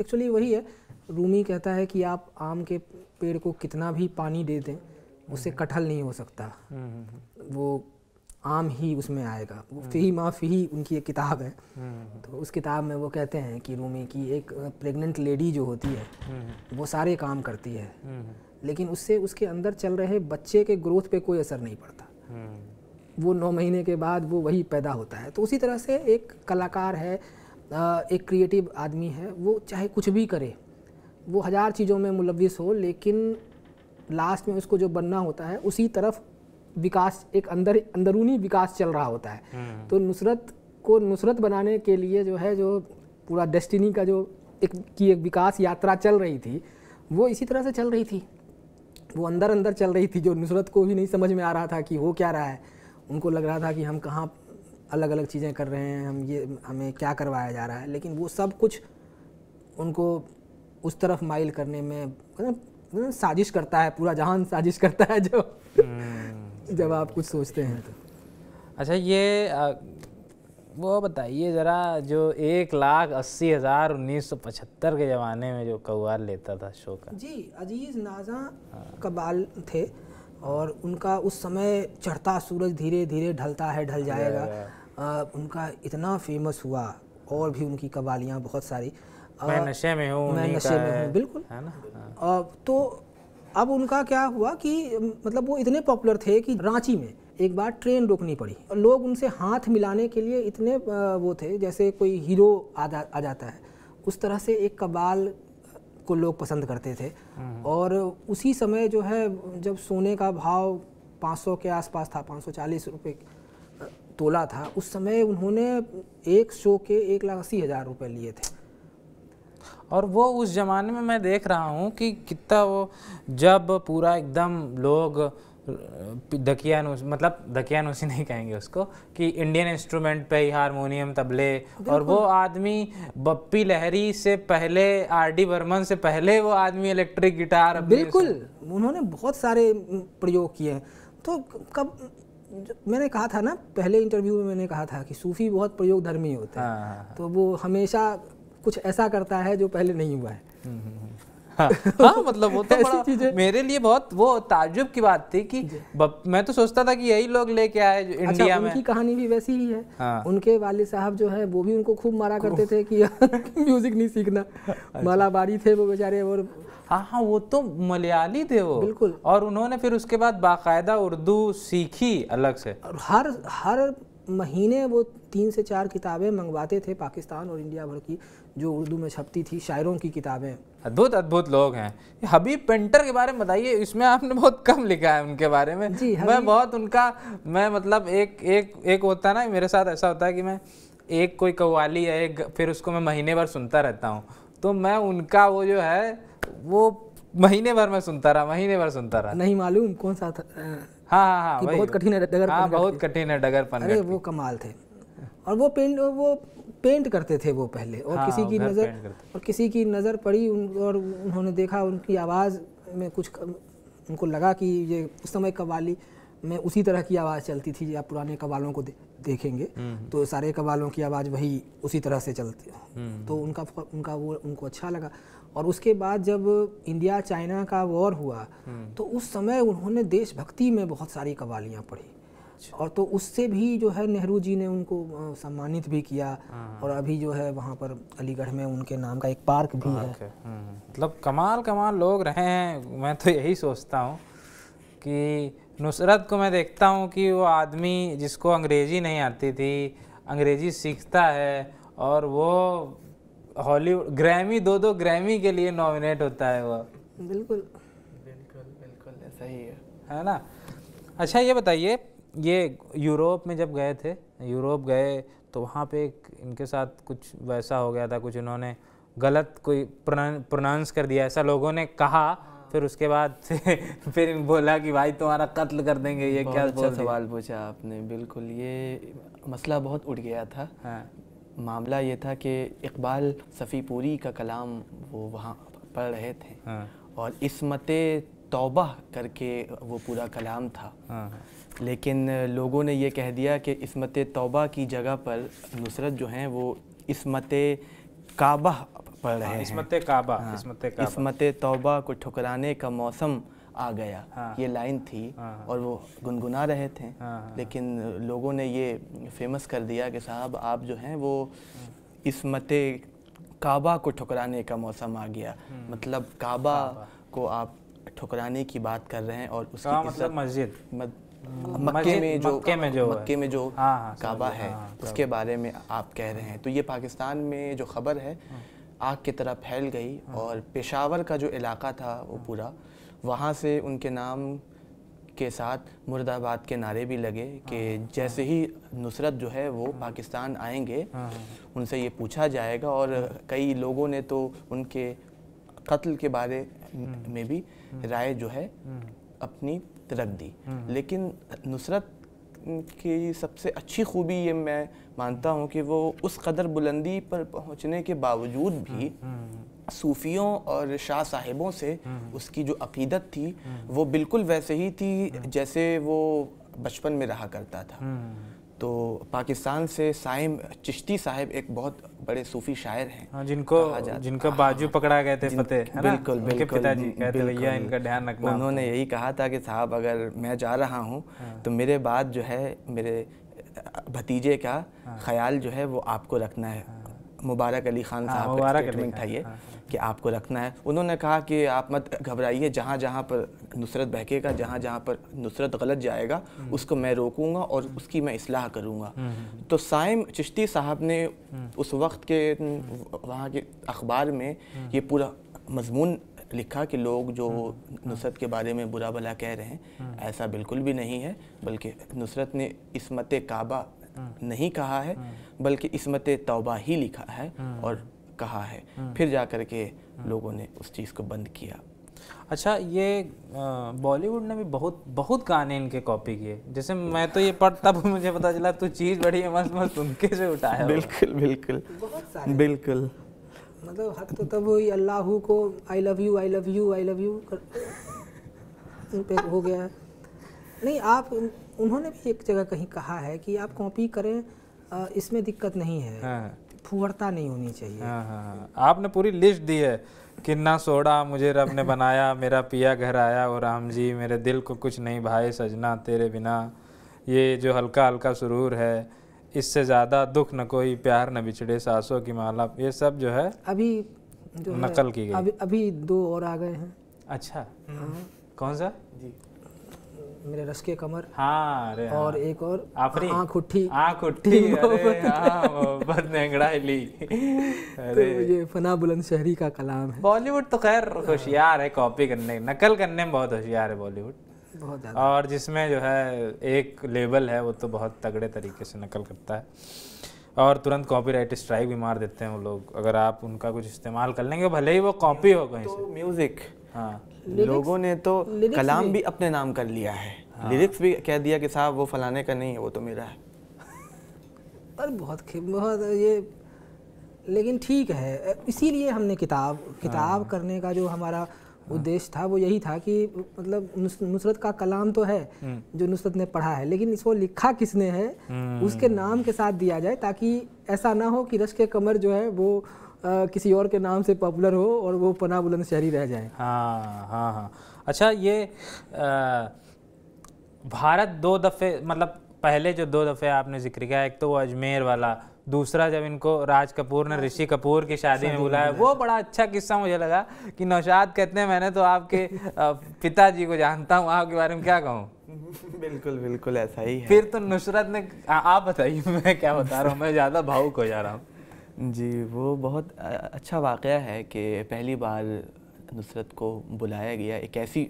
एक्चुअली वही है रूमी कहता है कि आप आम के पेड़ को कितना भी पानी दे दें उससे कटहल नहीं हो सकता वो आम ही उसमें आएगा वो फ़ी माँ फ़ी उनकी एक किताब है तो उस किताब में वो कहते हैं कि रूमी की एक प्रेग्नेंट लेडी जो होती है वो सारे काम करती है लेकिन उससे उसके अंदर चल रहे बच्चे के ग्रोथ पे कोई असर नहीं पड़ता वो नौ महीने के बाद वो वही पैदा होता है तो उसी तरह से एक कलाकार है एक क्रिएटिव आदमी है वो चाहे कुछ भी करे वो हज़ार चीज़ों में मुलविस हो लेकिन लास्ट में उसको जो बनना होता है उसी तरफ विकास एक अंदर अंदरूनी विकास चल रहा होता है हम्म। तो नुसरत को नुसरत बनाने के लिए जो है जो पूरा डेस्टिनी का जो एक की एक विकास यात्रा चल रही थी वो इसी तरह से चल रही थी वो अंदर अंदर चल रही थी जो नुसरत को भी नहीं समझ में आ रहा था कि हो क्या रहा है उनको लग रहा था कि हम कहाँ अलग अलग चीज़ें कर रहे हैं हम ये हमें क्या करवाया जा रहा है लेकिन वो सब कुछ उनको उस तरफ माइल करने में मतलब, मतलब साजिश करता है पूरा जहान साजिश करता है जो हम्म, जब आप कुछ सोचते हैं तो अच्छा ये वो बताइए ज़रा जो एक लाख अस्सी हज़ार उन्नीस सौ पचहत्तर के ज़माने में जो कौआर लेता था शो का जी अजीज़ नाजा हाँ। कबाल थे और उनका उस समय चढ़ता सूरज धीरे धीरे ढलता है ढल जाएगा आ, उनका इतना फेमस हुआ और भी उनकी कवालियाँ बहुत सारी आ, मैं नशे में हूँ मैं नशे में हूँ बिल्कुल है ना आ, हाँ। तो अब उनका क्या हुआ कि मतलब वो इतने पॉपुलर थे कि रांची में एक बार ट्रेन रोकनी पड़ी और लोग उनसे हाथ मिलाने के लिए इतने वो थे जैसे कोई हीरो आ, जा, आ जाता है उस तरह से एक कबाल को लोग पसंद करते थे हम्म। और उसी समय जो है जब सोने का भाव 500 के आसपास था 540 रुपए तोला था उस समय उन्होंने एक शो के एक लाख अस्सी हज़ार रुपये लिए थे और वो उस ज़माने में मैं देख रहा हूँ कि कितना वो जब पूरा एकदम लोग दकियानूस मतलब उसी नहीं कहेंगे उसको कि इंडियन इंस्ट्रूमेंट पे ही हारमोनियम तबले और वो आदमी बप्पी लहरी से पहले आर डी बर्मन से पहले वो आदमी इलेक्ट्रिक गिटार बिल्कुल उन्होंने बहुत सारे प्रयोग किए हैं तो कब मैंने कहा था ना पहले इंटरव्यू में मैंने कहा था कि सूफी बहुत प्रयोग धर्मी होता है हाँ, हाँ, हाँ। तो वो हमेशा कुछ ऐसा करता है जो पहले नहीं हुआ है हम्म, हम्म, हम्म। हाँ, (laughs) हाँ मतलब वो तो बड़ा मेरे लिए बहुत वो ताजुब की बात थी कि मैं तो सोचता था कि यही लोग लेके आए इंडिया अच्छा, में उनकी कहानी भी वैसी ही है हाँ। उनके वाले साहब जो है वो भी उनको खूब मारा करते थे कि म्यूजिक (laughs) नहीं सीखना अच्छा। मालाबारी थे वो बेचारे और हाँ हाँ वो तो मलयाली थे वो बिल्कुल और उन्होंने फिर उसके बाद बाकायदा उर्दू सीखी अलग से हर हर महीने वो तीन से चार किताबें मंगवाते थे पाकिस्तान और इंडिया भर की जो उर्दू में छपती थी शायरों की किताबें अद्भुत अद्भुत लोग हैं हबीब पेंटर के बारे में बताइए इसमें आपने बहुत कम लिखा है उनके बारे में जी हबीब... मैं बहुत उनका मैं मतलब एक एक एक होता है ना मेरे साथ ऐसा होता है कि मैं एक कोई कवाली है एक फिर उसको मैं महीने भर सुनता रहता हूँ तो मैं उनका वो जो है वो महीने भर में सुनता रहा महीने भर सुनता रहा नहीं मालूम कौन सा था हाँ हाँ हाँ बहुत कठिन है डगर हाँ बहुत कठिन है डगर पन अरे वो कमाल थे और वो पेंट वो पेंट करते थे वो पहले और हाँ, किसी की नज़र और किसी की नज़र पड़ी उन और उन्होंने देखा उनकी आवाज़ में कुछ उनको लगा कि ये उस समय कवाली में उसी तरह की आवाज़ चलती थी आप पुराने कवालों को दे, देखेंगे हम्म, हम्म। तो सारे कवालों की आवाज़ वही उसी तरह से चलती हम्म, तो उनका उनका वो उनको अच्छा लगा और उसके बाद जब इंडिया चाइना का वॉर हुआ तो उस समय उन्होंने देशभक्ति में बहुत सारी कवालियाँ पढ़ी अच्छा। और तो उससे भी जो है नेहरू जी ने उनको सम्मानित भी किया हाँ। और अभी जो है वहाँ पर अलीगढ़ में उनके नाम का एक पार्क भी है हम्म, हम्म, हम्म। मतलब कमाल कमाल लोग रहे हैं मैं तो यही सोचता हूँ कि नुसरत को मैं देखता हूँ कि वो आदमी जिसको अंग्रेज़ी नहीं आती थी अंग्रेज़ी सीखता है और वो हॉलीवुड ग्रैमी दो दो ग्रैमी के लिए नॉमिनेट होता है वह बिल्कुल बिल्कुल बिल्कुल ऐसा ही है है ना अच्छा ये बताइए ये यूरोप में जब गए थे यूरोप गए तो वहाँ पे इनके साथ कुछ वैसा हो गया था कुछ इन्होंने गलत कोई प्रोनाउंस कर दिया ऐसा लोगों ने कहा हाँ। फिर उसके बाद (laughs) फिर बोला कि भाई तुम्हारा कत्ल कर देंगे ये क्या अच्छा सवाल पूछा आपने बिल्कुल ये मसला बहुत उठ गया था हाँ। मामला ये था कि इकबाल सफ़ीपुरी का कलाम वो वहाँ पढ़ रहे थे हाँ। और इसमत तौबा करके वो पूरा कलाम था हाँ।, हाँ। लेकिन लोगों ने यह कह दिया कि इसमत तौबा की जगह पर नुसरत जो हैं वो इसमत काबा पढ़ रहे हाँ, हैं इसमत काबा हाँ, इसमत इसमत तौबा को ठुकराने का मौसम आ गया हाँ, ये लाइन थी हाँ, हाँ। और वो गुनगुना रहे थे हाँ, हाँ, लेकिन लोगों ने ये फेमस कर दिया कि साहब आप जो हैं वो हम्म। इसमत काबा को ठुकराने का मौसम आ गया हम्म। मतलब काबा को आप ठुकराने की बात कर रहे हैं और उसकी मतलब मस्जिद मक्के में जो मक्के में जो मक्के में जो हाँ, हाँ, काबा है हाँ, उसके बारे में आप कह रहे हैं तो ये पाकिस्तान में जो खबर है आग की तरह फैल गई और पेशावर का जो इलाका था वो पूरा वहाँ से उनके नाम के साथ मुर्दाबाद के नारे भी लगे कि जैसे ही नुसरत जो है वो पाकिस्तान आएंगे उनसे ये पूछा जाएगा और कई लोगों ने तो उनके कत्ल के बारे में भी राय जो है अपनी तरक् दी हम्म। लेकिन नुसरत की सबसे अच्छी खूबी ये मैं मानता हूँ कि वो उस कदर बुलंदी पर पहुँचने के बावजूद भी हम्म, हम्म। सूफियों और शाह साहिबों से उसकी जो अकीदत थी वो बिल्कुल वैसे ही थी जैसे वो बचपन में रहा करता था तो पाकिस्तान से साइम चिश्ती साहब एक बहुत बड़े सूफी शायर हैं हाँ, जिनको जिनको बाजू हाँ। पकड़ा गए थे फतेह बिल्कुल बिल्कुल पिताजी कहते भैया इनका ध्यान रखना उन्होंने यही कहा था कि साहब अगर मैं जा रहा हूँ हाँ। तो मेरे बाद जो है मेरे भतीजे का हाँ। ख्याल जो है वो आपको रखना है मुबारक अली खान हाँ, साहब का स्टेटमेंट था ये हाँ। कि आपको रखना है उन्होंने कहा कि आप मत घबराइए जहाँ जहाँ पर नुसरत बहकेगा जहाँ जहाँ पर नुसरत गलत जाएगा हम्म। उसको मैं रोकूंगा और हम्म। उसकी मैं इसलाह करूँगा हम्म, तो साइम चिश्ती साहब ने उस वक्त के वहाँ के अखबार में ये पूरा मजमून लिखा कि लोग जो नुसरत के बारे में बुरा भला कह रहे हैं ऐसा बिल्कुल भी नहीं है बल्कि नुसरत ने इसमत काबा नहीं कहा है बल्कि इसमत तौबा ही लिखा है और कहा है फिर जा कर के लोगों ने उस चीज़ को बंद किया अच्छा ये बॉलीवुड ने भी बहुत बहुत गाने इनके कॉपी किए जैसे मैं तो ये पढ़ तब मुझे पता चला तू चीज़ बड़ी है मस्त मस्त उनके से उठाया बिल्कुल बिल्कुल बिल्कुल मतलब हक तो तब वही अल्लाह को I love you I love you I love you कर... हो गया है नहीं आप उन्होंने भी एक जगह कहीं कहा है कि आप कॉपी करें इसमें दिक्कत नहीं है हाँ। फुहरता नहीं होनी चाहिए हाँ, हाँ हाँ आपने पूरी लिस्ट दी है किन्ना सोड़ा मुझे रब ने बनाया (laughs) मेरा पिया घर आया और राम जी मेरे दिल को कुछ नहीं भाई सजना तेरे बिना ये जो हल्का हल्का सुरूर है इससे ज़्यादा दुख न कोई प्यार न बिछड़े सासों की माला ये सब जो है अभी जो नकल की गई अभी अभी दो और आ गए हैं अच्छा हाँ। कौन सा जी मेरे रस के कमर हाँ अरे हाँ। और हाँ। एक और आफरी आँख उठी आँख उठी मोहब्बत हाँ, तो अरे ये फना बुलंद शहरी का कलाम है बॉलीवुड तो खैर होशियार है कॉपी करने नकल करने में बहुत होशियार है बॉलीवुड बहुत और जिसमें जो है एक लेबल है वो तो बहुत तगड़े तरीके से नकल करता है और तुरंत कॉपीराइट स्ट्राइक भी मार देते हैं वो लोग अगर आप उनका कुछ इस्तेमाल कर लेंगे भले ही वो कॉपी हो कहीं तो से म्यूज़िक हाँ लोगों ने तो कलाम भी, अपने नाम कर लिया है हाँ। लिरिक्स भी कह दिया कि साहब वो फलाने का नहीं है वो तो मेरा है (laughs) पर बहुत बहुत ये लेकिन ठीक है इसीलिए हमने किताब हाँ। किताब हाँ। करने का जो हमारा हाँ। उद्देश्य था वो यही था कि मतलब नुसरत का कलाम तो है हम्म। जो नुसरत ने पढ़ा है लेकिन इसको लिखा किसने है हम्म। उसके नाम के साथ दिया जाए ताकि ऐसा ना हो कि रश के कमर जो है वो किसी और के नाम से पॉपुलर हो और वो पना बुलंद शहरी रह जाए हाँ हाँ हाँ अच्छा ये आ, भारत दो दफ़े मतलब पहले जो दो दफ़े आपने जिक्र किया एक तो वो अजमेर वाला दूसरा जब इनको राज कपूर ने ऋषि कपूर की शादी में बुलाया वो बड़ा अच्छा किस्सा मुझे लगा कि नौशाद कहते हैं मैंने तो आपके पिताजी को जानता हूँ आपके बारे में क्या कहूँ (laughs) बिल्कुल बिल्कुल ऐसा ही है फिर तो नुसरत ने आ, आप बताइए मैं क्या बता रहा हूँ मैं ज़्यादा भावुक हो जा रहा हूँ जी वो बहुत अच्छा वाक़ है कि पहली बार नुसरत को बुलाया गया एक ऐसी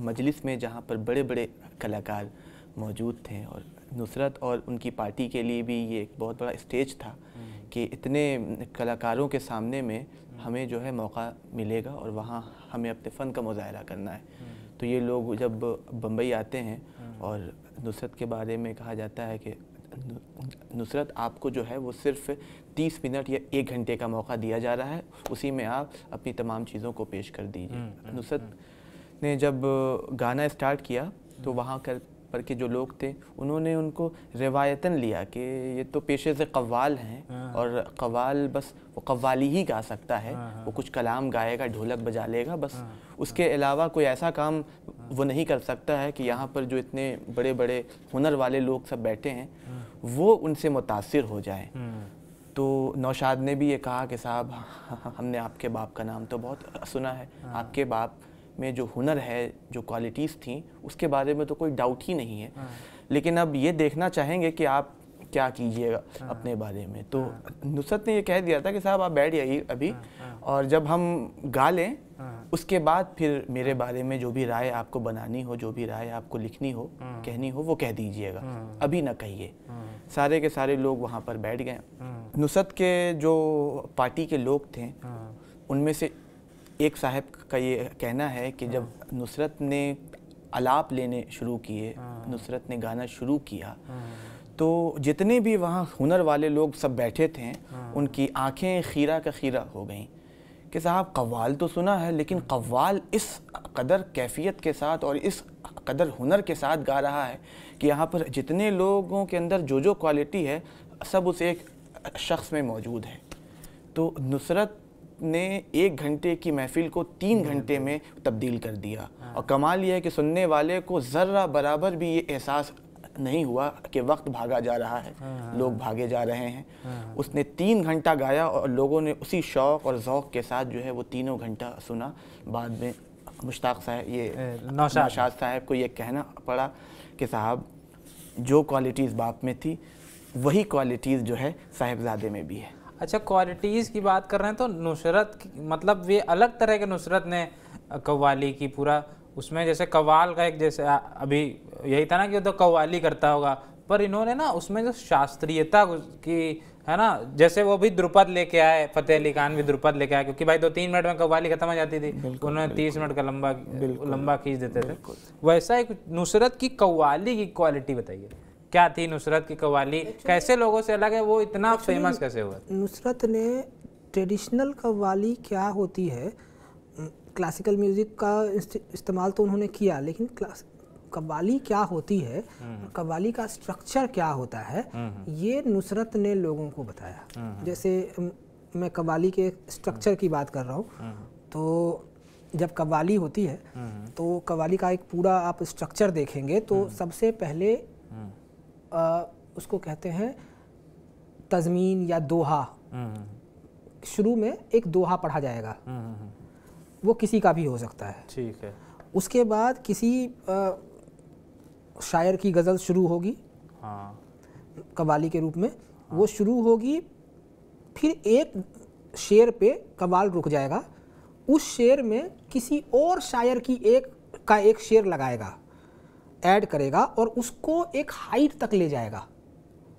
मजलिस में जहाँ पर बड़े बड़े कलाकार मौजूद थे और नुसरत और उनकी पार्टी के लिए भी ये एक बहुत बड़ा स्टेज था हम्म। कि इतने कलाकारों के सामने में हम्म। हमें जो है मौका मिलेगा और वहाँ हमें अपने फ़न का मुजाहरा करना है हम्म। तो ये लोग जब बम्बई आते हैं और नुसरत के बारे में कहा जाता है कि नुसरत आपको जो है वो सिर्फ़ तीस मिनट या एक घंटे का मौका दिया जा रहा है उसी में आप अपनी तमाम चीज़ों को पेश कर दीजिए हम्म, हम्म, नुसरत हम्म। ने जब गाना स्टार्ट किया तो वहाँ कर पर के जो लोग थे उन्होंने उनको रिवायतन लिया कि ये तो पेशे से कव्वाल हैं हाँ। और कव्वाल बस वो कव्वाली ही गा सकता है हाँ, हाँ। वो कुछ कलाम गाएगा ढोलक बजा लेगा बस उसके अलावा कोई ऐसा काम वो नहीं कर सकता है कि यहाँ पर जो इतने बड़े बड़े हुनर वाले लोग सब बैठे हैं वो उनसे मुतासर हो जाए तो नौशाद ने भी ये कहा कि साहब हमने आपके बाप का नाम तो बहुत सुना है हाँ। आपके बाप में जो हुनर है जो क्वालिटीज़ थी उसके बारे में तो कोई डाउट ही नहीं है हाँ। लेकिन अब ये देखना चाहेंगे कि आप क्या कीजिएगा हाँ। अपने बारे में तो हाँ। नुसरत ने ये कह दिया था कि साहब आप बैठ जाइए अभी हाँ, हाँ। और जब हम गा लें उसके बाद फिर मेरे बारे में जो भी राय आपको बनानी हो जो भी राय आपको लिखनी हो कहनी हो वो कह दीजिएगा अभी ना कहिए सारे के सारे लोग वहाँ पर बैठ गए हम्म। नुसरत के जो पार्टी के लोग थे हम्म। उनमें से एक साहब का ये कहना है कि जब हम्म। नुसरत ने अलाप लेने शुरू किए नुसरत ने गाना शुरू किया तो जितने भी वहाँ हुनर वाले लोग सब बैठे थे उनकी आंखें खीरा का खीरा हो गईं कि साहब कव्वाल तो सुना है लेकिन कव्वाल इस कदर कैफियत के साथ और इस कदर हुनर के साथ गा रहा है कि यहाँ पर जितने लोगों के अंदर जो जो क्वालिटी है सब उस एक शख्स में मौजूद है तो नुसरत ने एक घंटे की महफिल को तीन घंटे में तब्दील कर दिया हाँ। और कमाल यह है कि सुनने वाले को ज़र्रा बराबर भी ये एहसास नहीं हुआ कि वक्त भागा जा रहा है हाँ, हाँ। लोग भागे जा रहे हैं उसने तीन घंटा गाया और लोगों ने उसी शौक़ और ओक़ के साथ जो है वो तीनों घंटा सुना बाद में मुश्ताक साहब ये नौशाद साहब को ये कहना पड़ा कि साहब जो क्वालिटीज़ बाप में थी वही क्वालिटीज़ जो है साहेबजादे में भी है अच्छा क्वालिटीज़ की बात कर रहे हैं तो नुसरत मतलब वे अलग तरह के नुसरत ने क़वाली की पूरा उसमें जैसे कवाल का एक जैसे अभी यही था ना कि तो कवाली करता होगा पर इन्होंने ना उसमें जो शास्त्रीयता की है ना जैसे वो भी द्रुपद लेके आए फतेह अली खान भी द्रुपद लेके आए क्योंकि भाई दो तीन मिनट में कव्वाली खत्म हो जाती थी उन्होंने तीस मिनट का लंबा लंबा खींच देते थे वैसा एक नुसरत की कव्वाली की क्वालिटी बताइए क्या थी नुसरत की कव्वाली कैसे लोगों से अलग है वो इतना फेमस कैसे हुआ नुसरत ने ट्रेडिशनल कव्वाली क्या होती है क्लासिकल म्यूज़िक का इस्तेमाल तो उन्होंने किया लेकिन क्लास कवाली क्या होती है हम्म। कवाली का स्ट्रक्चर क्या होता है हम्म। ये नुसरत ने लोगों को बताया हम्म। जैसे मैं कवाली के स्ट्रक्चर की बात कर रहा हूँ तो जब कवाली होती है तो कवाली का एक पूरा आप स्ट्रक्चर देखेंगे तो सबसे पहले आ, उसको कहते हैं तजमीन या दोहा शुरू में एक दोहा पढ़ा जाएगा वो किसी का भी हो सकता है ठीक है उसके बाद किसी आ, शायर की गज़ल शुरू होगी हाँ कवाली के रूप में हाँ। वो शुरू होगी फिर एक शेर पे कवाल रुक जाएगा उस शेर में किसी और शायर की एक का एक शेर लगाएगा ऐड करेगा और उसको एक हाइट तक ले जाएगा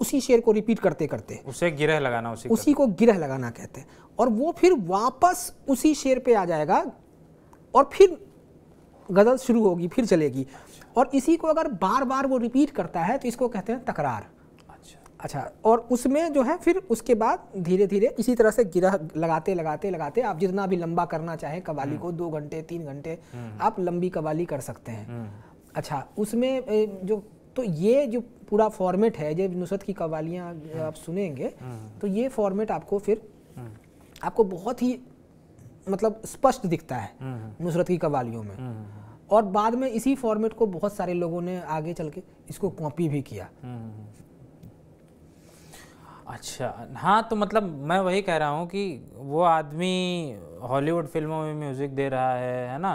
उसी शेर को रिपीट करते करते उसे गिरह लगाना उसी उसी को गिरह लगाना कहते हैं और वो फिर वापस उसी शेर पे आ जाएगा और फिर गज़ल शुरू होगी फिर चलेगी और इसी को अगर बार बार वो रिपीट करता है तो इसको कहते हैं तकरार अच्छा अच्छा और उसमें जो है फिर उसके बाद धीरे धीरे इसी तरह से गिरह लगाते लगाते लगाते आप जितना भी लंबा करना चाहें कवाली हम्म। को दो घंटे तीन घंटे हम्म। आप लंबी कवाली कर सकते हैं हम्म। अच्छा उसमें जो तो ये जो पूरा फॉर्मेट है जब नुसरत की कवालियाँ आप सुनेंगे तो ये फॉर्मेट आपको फिर आपको बहुत ही मतलब स्पष्ट दिखता है नुसरत की कवालियों में और बाद में इसी फॉर्मेट को बहुत सारे लोगों ने आगे चल के इसको कॉपी भी किया अच्छा हाँ तो मतलब मैं वही कह रहा हूँ कि वो आदमी हॉलीवुड फिल्मों में म्यूज़िक दे रहा है है ना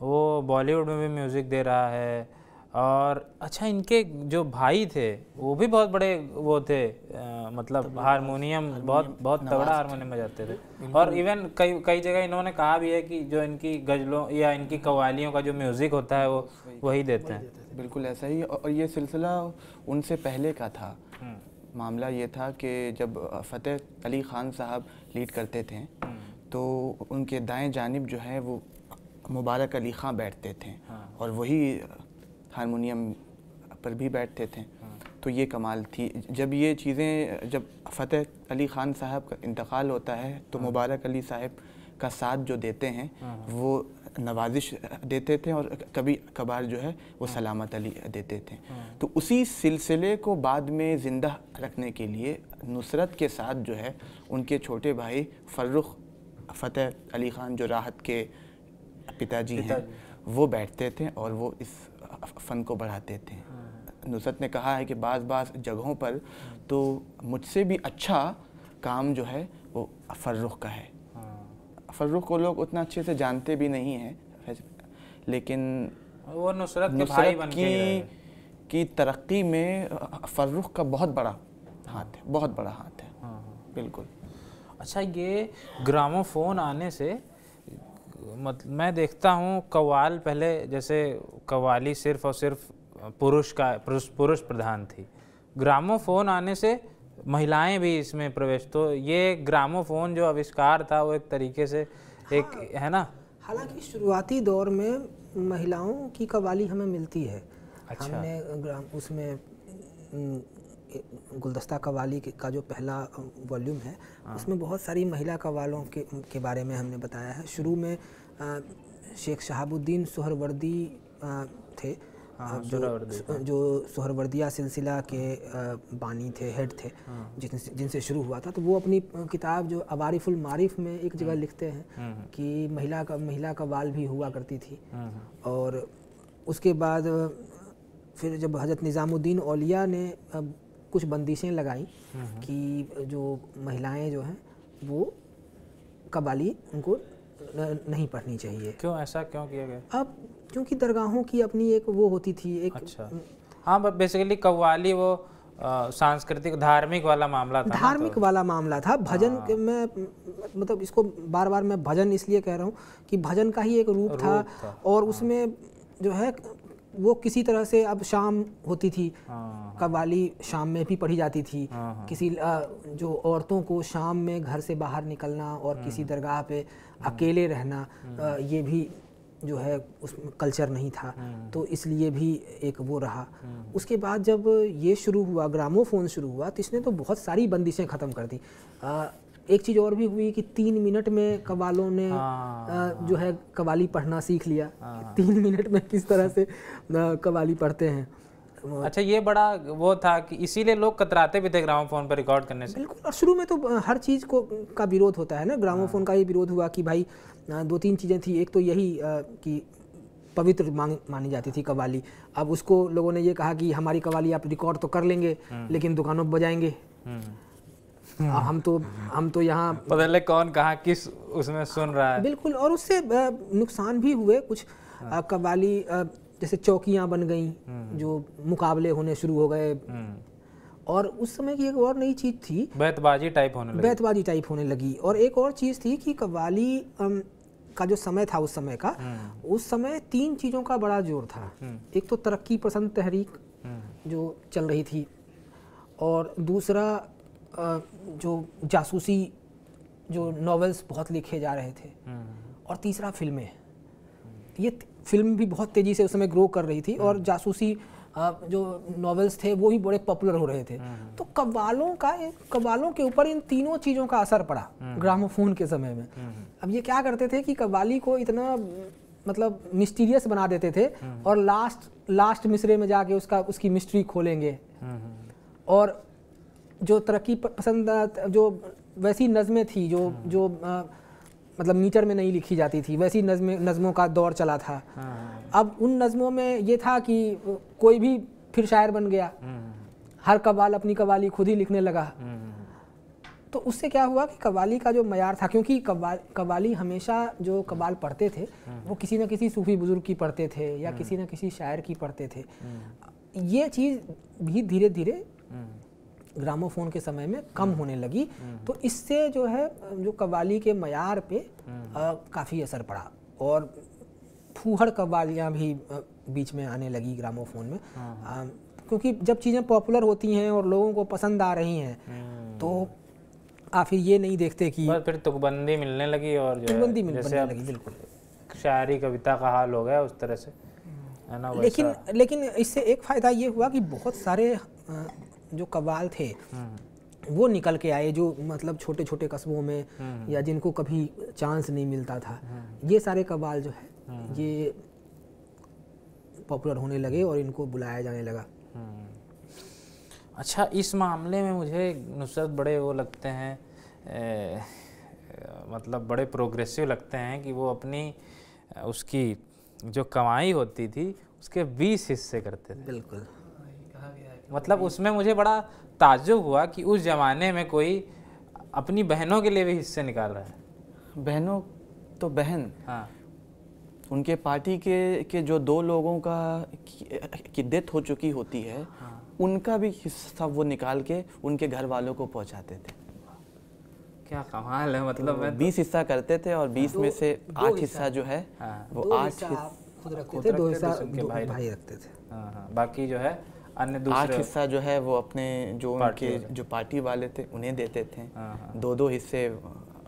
वो बॉलीवुड में भी म्यूज़िक दे रहा है और अच्छा इनके जो भाई थे वो भी बहुत बड़े वो थे आ, मतलब हारमोनियम बहुत बहुत तगड़ा हारमोनियम बजाते थे और इवन कई कई जगह इन्होंने कहा भी है कि जो इनकी गज़लों या इनकी कवालियों का जो म्यूज़िक होता है वो वही देते हैं बिल्कुल ऐसा ही और ये सिलसिला उनसे पहले का था हम्म। मामला ये था कि जब फ़तेह अली ख़ान साहब लीड करते थे हम्म। तो उनके दाएं जानब जो है वो मुबारक अली ख़ां बैठते थे हाँ। और वही हारमोनीम पर भी बैठते थे हाँ। तो ये कमाल थी जब ये चीज़ें जब फ़तेह अली ख़ान साहब का इंतकाल होता है तो हाँ। मुबारक अली साहब का साथ जो देते हैं हाँ, वो नवाजिश देते थे और कभी कभार जो है वो सलामत अली देते थे तो उसी सिलसिले को बाद में ज़िंदा रखने के लिए नुसरत के साथ जो है उनके छोटे भाई फ़र्रुख फ़तेह अली ख़ान जो राहत के पिताजी हैं वो बैठते थे और वो इस फ़न को बढ़ाते थे नुसरत ने कहा है कि बाज़ बाज़ जगहों पर तो मुझसे भी अच्छा काम जो है वो फ़र्रुख का है फ़र्रुख को लोग उतना अच्छे से जानते भी नहीं हैं लेकिन वो नुसरत, नुसरत भाई बन की, की तरक्की में फ़र्रुख का बहुत बड़ा हाथ है बहुत बड़ा हाथ है हाँ, हाँ। बिल्कुल अच्छा ये ग्रामोफोन आने से मत मैं देखता हूँ कवाल पहले जैसे कवाली सिर्फ और सिर्फ पुरुष का पुरुष पुरुष प्रधान थी ग्रामोफोन आने से महिलाएं भी इसमें प्रवेश तो ये ग्रामोफोन जो आविष्कार था वो एक तरीके से एक हाँ, है ना हालांकि शुरुआती दौर में महिलाओं की कवाली हमें मिलती है अच्छा। हमने ग्राम उसमें गुलदस्ता कवाली का जो पहला वॉल्यूम है हाँ। उसमें बहुत सारी महिला कवालों के के बारे में हमने बताया है शुरू में शेख शहाबुद्दीन सोहरवर्दी थे हाँ, जो जो सोहरवर्दिया सिलसिला के बानी थे हेड थे हाँ। जिन जिनसे शुरू हुआ था तो वो अपनी किताब जो अवारिफुल मारिफ में एक जगह हम्म। लिखते हैं हम्म, हम्म। कि महिला का महिला का बाल भी हुआ करती थी और उसके बाद फिर जब हजरत निज़ामुद्दीन ओलिया ने कुछ बंदिशें लगाई कि जो महिलाएं जो हैं वो कबाली उनको नहीं पढ़नी चाहिए क्यों ऐसा क्यों किया गया अब क्योंकि दरगाहों की अपनी एक वो होती थी एक अच्छा हाँ बेसिकली कव्वाली वो सांस्कृतिक धार्मिक वाला मामला था तो। धार्मिक तो। वाला मामला था भजन हाँ। के में मतलब इसको बार बार मैं भजन इसलिए कह रहा हूँ कि भजन का ही एक रूप, रूप था, था और हाँ। उसमें जो है वो किसी तरह से अब शाम होती थी हाँ, हाँ। कवाली शाम में भी पढ़ी जाती थी हाँ, किसी जो औरतों को शाम में घर से बाहर निकलना और हम्म। किसी दरगाह पे हम्म। अकेले रहना हम्म। ये भी जो है उसमें कल्चर नहीं था तो इसलिए भी एक वो रहा उसके बाद जब ये शुरू हुआ ग्रामोफोन शुरू हुआ तो इसने तो बहुत सारी बंदिशें ख़त्म कर दी एक चीज़ और भी हुई कि तीन मिनट में कवालों ने आ, हाँ, आ, हाँ, जो हाँ। है कवाली पढ़ना सीख लिया तीन मिनट में किस तरह से कवाली पढ़ते हैं अच्छा ये बड़ा वो था कि इसीलिए लोग कतराते भी थे ग्रामोफोन पर रिकॉर्ड करने से बिल्कुल और शुरू में तो हर चीज़ को का विरोध होता है ना ग्रामोफोन का ही विरोध हुआ कि भाई दो तीन चीज़ें थी एक तो यही कि पवित्र मांग मानी जाती थी कवाली अब उसको लोगों ने ये कहा कि हमारी कवाली आप रिकॉर्ड तो कर लेंगे हम्म। लेकिन दुकानों पर बजाएंगे हम्म। हम तो हम तो यहाँ बदले कौन कहा किस उसमें सुन रहा है बिल्कुल और उससे नुकसान भी हुए कुछ कवाली जैसे चौकियाँ बन गई हम्म। जो मुकाबले होने शुरू हो गए हम्म। और उस समय की एक और नई चीज़ थी बैतबाजी टाइप होने लगी बैतबाजी टाइप होने लगी और एक और चीज़ थी कि कवाली का जो समय था उस समय का हम्म। उस समय तीन चीज़ों का बड़ा जोर था एक तो तरक्की पसंद तहरीक जो चल रही थी और दूसरा जो जासूसी जो नॉवेल्स बहुत लिखे जा रहे थे हम्म। और तीसरा फिल्में ये फिल्म भी बहुत तेज़ी से उस समय ग्रो कर रही थी और हम्म। जासूसी जो नॉवेल्स थे वो भी बड़े पॉपुलर हो रहे थे हम्म। तो कवालों का कवालों के ऊपर इन तीनों चीज़ों का असर पड़ा ग्रामोफोन के समय में अब ये क्या करते थे कि कवाली को इतना मतलब मिस्टीरियस बना देते थे और लास्ट लास्ट मिसरे में जाके उसका उसकी मिस्ट्री खोलेंगे और जो तरक्की पसंद जो वैसी नज़में थी जो हाँ। जो आ, मतलब मीटर में नहीं लिखी जाती थी वैसी नज़में नज़मों का दौर चला था हाँ। अब उन नज़मों में ये था कि कोई भी फिर शायर बन गया हाँ। हर कवाल अपनी कवाली खुद ही लिखने लगा तो उससे क्या हुआ कि कवाली का जो मैार था क्योंकि कवाल कवाली हमेशा जो कवाल पढ़ते थे वो किसी न किसी सूफी बुज़ुर्ग की पढ़ते थे या किसी न किसी शायर की पढ़ते थे ये चीज़ भी धीरे धीरे ग्रामोफोन के समय में कम हम्म। होने लगी हम्म। तो इससे जो है जो कवाली के मैार पे हम्म। काफ़ी असर पड़ा और फूहड़ कवालियाँ भी बीच में आने लगी ग्रामोफोन में आ, हाँ। क्योंकि जब चीज़ें पॉपुलर होती हैं और लोगों को पसंद आ रही हैं तो आप फिर ये नहीं देखते कि फिर तुकबंदी मिलने लगी और तुकबंदी मिलने लगी बिल्कुल शायरी कविता का हाल हो गया उस तरह से है ना लेकिन लेकिन इससे एक फ़ायदा ये हुआ कि बहुत सारे जो कवाल थे वो निकल के आए जो मतलब छोटे छोटे कस्बों में या जिनको कभी चांस नहीं मिलता था ये सारे कवाल जो है ये पॉपुलर होने लगे और इनको बुलाया जाने लगा अच्छा इस मामले में मुझे नुसरत बड़े वो लगते हैं ए, मतलब बड़े प्रोग्रेसिव लगते हैं कि वो अपनी उसकी जो कमाई होती थी उसके बीस हिस्से करते थे बिल्कुल मतलब उसमें मुझे बड़ा ताजुब हुआ कि उस ज़माने में कोई अपनी बहनों के लिए भी हिस्से निकाल रहा है बहनों तो बहन हाँ उनके पार्टी के के जो दो लोगों का की, डेथ हो चुकी होती है हाँ। उनका भी हिस्सा वो निकाल के उनके घर वालों को पहुंचाते थे क्या कमाल है मतलब तो, तो बीस हिस्सा करते थे और बीस में से आठ हिस्सा जो है हाँ। वो आठ खुद रखते थे दो हिस्सा भाई रखते थे हाँ, हाँ। बाकी जो है अन्य आठ हिस्सा जो है वो अपने जो उनके जो पार्टी वाले थे उन्हें देते थे हाँ, हाँ। दो दो हिस्से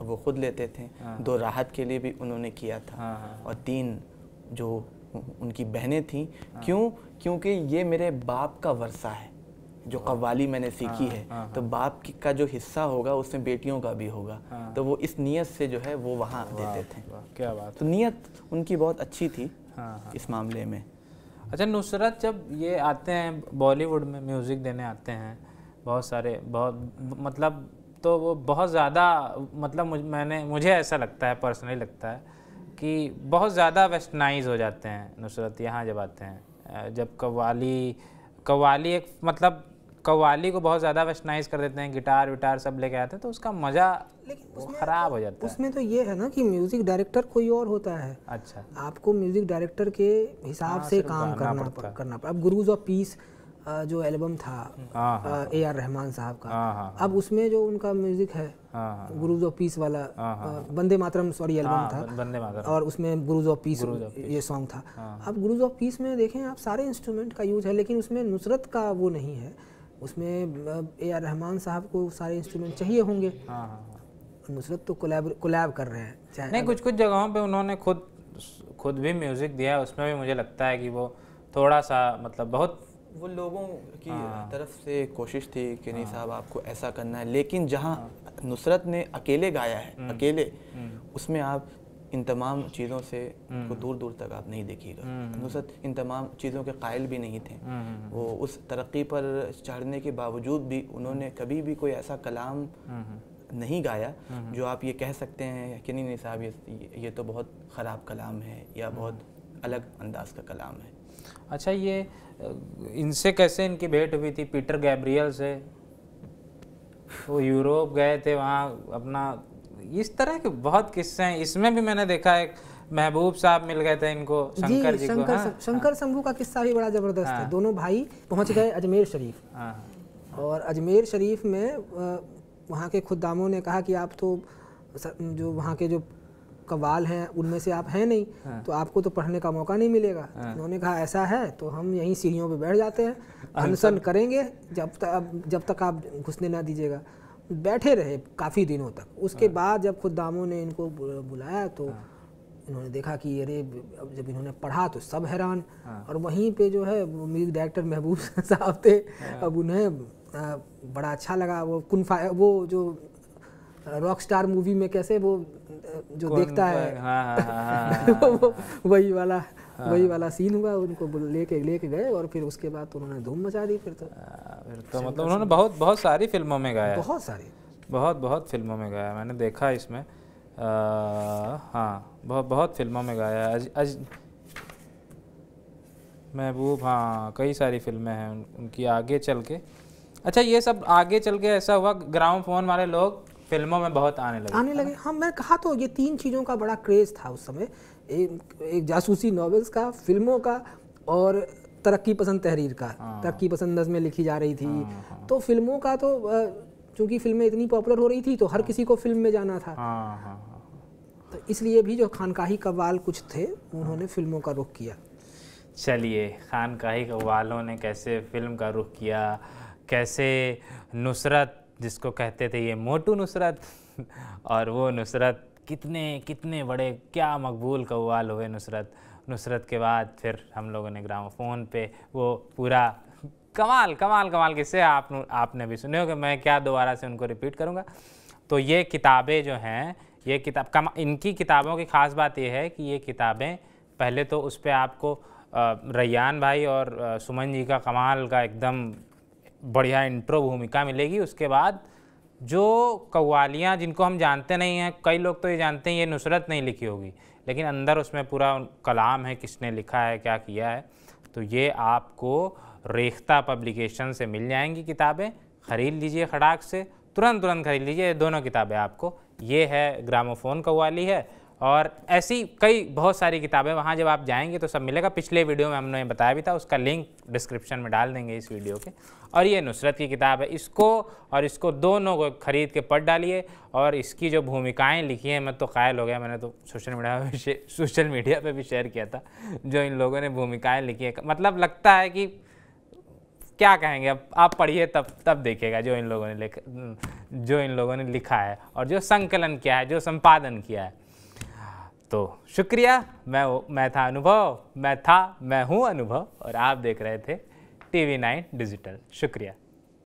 वो खुद लेते थे हाँ, दो राहत के लिए भी उन्होंने किया था और तीन जो उनकी बहनें थीं क्यों क्योंकि ये मेरे बाप का वर्षा है जो कव्वाली मैंने सीखी है तो बाप का जो हिस्सा होगा उसमें बेटियों का भी होगा तो वो इस नियत से जो है वो वहाँ देते थे क्या बात तो नियत उनकी बहुत अच्छी थी इस मामले में अच्छा नुसरत जब ये आते हैं बॉलीवुड में म्यूज़िक देने आते हैं बहुत सारे बहुत मतलब तो वो बहुत ज़्यादा मतलब मुझ, मैंने मुझे ऐसा लगता है पर्सनली लगता है कि बहुत ज़्यादा वेस्टनाइज हो जाते हैं नुसरत यहाँ जब आते हैं जब कवाली कवाली एक मतलब कवाली को बहुत ज़्यादा वेस्टनाइज कर देते हैं गिटार विटार सब लेके आते हैं तो उसका मज़ा लेकिन खराब तो हो जाता है उसमें तो ये है ना कि म्यूजिक डायरेक्टर कोई और होता है अच्छा आपको म्यूजिक डायरेक्टर के हिसाब हाँ, से काम करना करना अब गुरुज ऑफ पीस जो एल्बम था ए आर रहमान साहब का हाँ, हाँ, अब उसमें जो उनका म्यूजिक है गुरुज ऑफ पीस वाला बंदे मातरम सॉरी एल्बम था और उसमें गुरुज ऑफ पीस ये सॉन्ग था अब गुरुज ऑफ पीस में देखें आप सारे इंस्ट्रूमेंट का यूज है लेकिन उसमें नुसरत का वो नहीं है उसमें ए आर रहमान साहब को सारे इंस्ट्रूमेंट चाहिए होंगे नुसरत तो कोलैब कोलैब कर रहे हैं नहीं कुछ कुछ जगहों पे उन्होंने खुद खुद भी म्यूज़िक दिया है उसमें भी मुझे लगता है कि वो थोड़ा सा मतलब बहुत वो लोगों की हाँ। तरफ से कोशिश थी कि नहीं हाँ। साहब आपको ऐसा करना है लेकिन जहाँ हाँ। नुसरत ने अकेले गाया है हम्म। अकेले हम्म। उसमें आप इन तमाम चीज़ों से हम्म। को दूर दूर तक आप नहीं देखिएगा नुसरत इन तमाम चीज़ों के कायल भी नहीं थे वो उस तरक्की पर चढ़ने के बावजूद भी उन्होंने कभी भी कोई ऐसा कलाम नहीं गाया हम्म। जो आप ये कह सकते हैं कि नहीं नहीं साहब ये ये तो बहुत ख़राब कलाम है या हम्म। बहुत अलग अंदाज का कलाम है अच्छा ये इनसे कैसे इनकी भेंट हुई थी पीटर गैब्रियल से वो यूरोप गए थे वहाँ अपना इस तरह के बहुत किस्से हैं इसमें भी मैंने देखा एक महबूब साहब मिल गए थे इनको शंकर जी, जी शंकर, को हाँ, हाँ, शंकर हाँ, शंभू का किस्सा भी बड़ा जबरदस्त हाँ, है दोनों भाई पहुंच गए अजमेर शरीफ हाँ, और अजमेर शरीफ में वहाँ के खुदामों ने कहा कि आप तो जो वहाँ के जो कवाल हैं उनमें से आप हैं नहीं हाँ। तो आपको तो पढ़ने का मौका नहीं मिलेगा हाँ। उन्होंने कहा ऐसा है तो हम यहीं सीढ़ियों पे बैठ जाते हैं अच्छा। अनशन करेंगे जब तक जब तक आप घुसने ना दीजिएगा बैठे रहे काफ़ी दिनों तक उसके हाँ। बाद जब खुदामों ने इनको बुलाया तो हाँ। इन्होंने देखा कि अरे जब इन्होंने पढ़ा तो सब हैरान हाँ। और वहीं पे जो है म्यूजिक डायरेक्टर महबूब (laughs) साहब थे हाँ। अब उन्हें बड़ा अच्छा लगा वो कुन वो जो रॉक स्टार मूवी में कैसे वो जो देखता है हाँ, हाँ, हाँ, (laughs) वही वाला वही वाला सीन हुआ उनको लेके लेके गए और फिर उसके बाद तो उन्होंने धूम मचा दी फिर तो फिर तो मतलब उन्होंने बहुत बहुत सारी फिल्मों में गाया बहुत सारी बहुत बहुत फिल्मों में गाया मैंने देखा इसमें हाँ बहुत बहुत फिल्मों में गाया अज, अज महबूब हाँ कई सारी फिल्में हैं उनकी आगे चल के अच्छा ये सब आगे चल के ऐसा हुआ ग्राउंड फोन वाले लोग फिल्मों में बहुत आने लगे आने लगे हाँ मैं कहा तो ये तीन चीज़ों का बड़ा क्रेज़ था उस समय एक, जासूसी नॉवेल्स का फिल्मों का और तरक्की पसंद तहरीर का हाँ। तरक्की पसंद नज़में लिखी जा रही थी हाँ, हाँ। तो फिल्मों का तो चूँकि फिल्में इतनी पॉपुलर हो रही थी तो हर किसी को फिल्म में जाना था तो इसलिए भी जो खानकाही कवाल कुछ थे उन्होंने फिल्मों का रुख किया चलिए खानकाही कवालों ने कैसे फिल्म का रुख किया कैसे नुसरत जिसको कहते थे ये मोटू नुसरत (laughs) और वो नुसरत कितने कितने बड़े क्या मकबूल कव्वाल हुए नुसरत नुसरत के बाद फिर हम लोगों ने ग्रामोफोन पे वो पूरा (laughs) कमाल कमाल कमाल किससे आप आपने भी सुने होंगे मैं क्या दोबारा से उनको रिपीट करूँगा तो ये किताबें जो हैं ये किताब कम इनकी किताबों की ख़ास बात यह है कि ये किताबें पहले तो उस पर आपको रैयान भाई और सुमन जी का कमाल का एकदम बढ़िया इंट्रो भूमिका मिलेगी उसके बाद जो कवालियाँ जिनको हम जानते नहीं हैं कई लोग तो ये जानते हैं ये नुसरत नहीं लिखी होगी लेकिन अंदर उसमें पूरा कलाम है किसने लिखा है क्या किया है तो ये आपको रेख्ता पब्लिकेशन से मिल जाएंगी किताबें ख़रीद लीजिए खड़ाक से तुरंत तुरंत खरीद लीजिए दोनों किताबें आपको ये है ग्रामोफोन क़वाली है और ऐसी कई बहुत सारी किताबें वहाँ जब आप जाएंगे तो सब मिलेगा पिछले वीडियो में हमने बताया भी था उसका लिंक डिस्क्रिप्शन में डाल देंगे इस वीडियो के और ये नुसरत की किताब है इसको और इसको दोनों को खरीद के पढ़ डालिए और इसकी जो भूमिकाएं लिखी हैं मैं तो कायल हो गया मैंने तो सोशल मीडिया सोशल मीडिया पर भी शेयर किया था जो इन लोगों ने भूमिकाएँ लिखी है मतलब लगता है कि क्या कहेंगे अब आप पढ़िए तब तब देखेगा जो इन लोगों ने लिख जो इन लोगों ने लिखा है और जो संकलन किया है जो संपादन किया है तो शुक्रिया मैं मैं था अनुभव मैं था मैं हूँ अनुभव और आप देख रहे थे टीवी नाइन डिजिटल शुक्रिया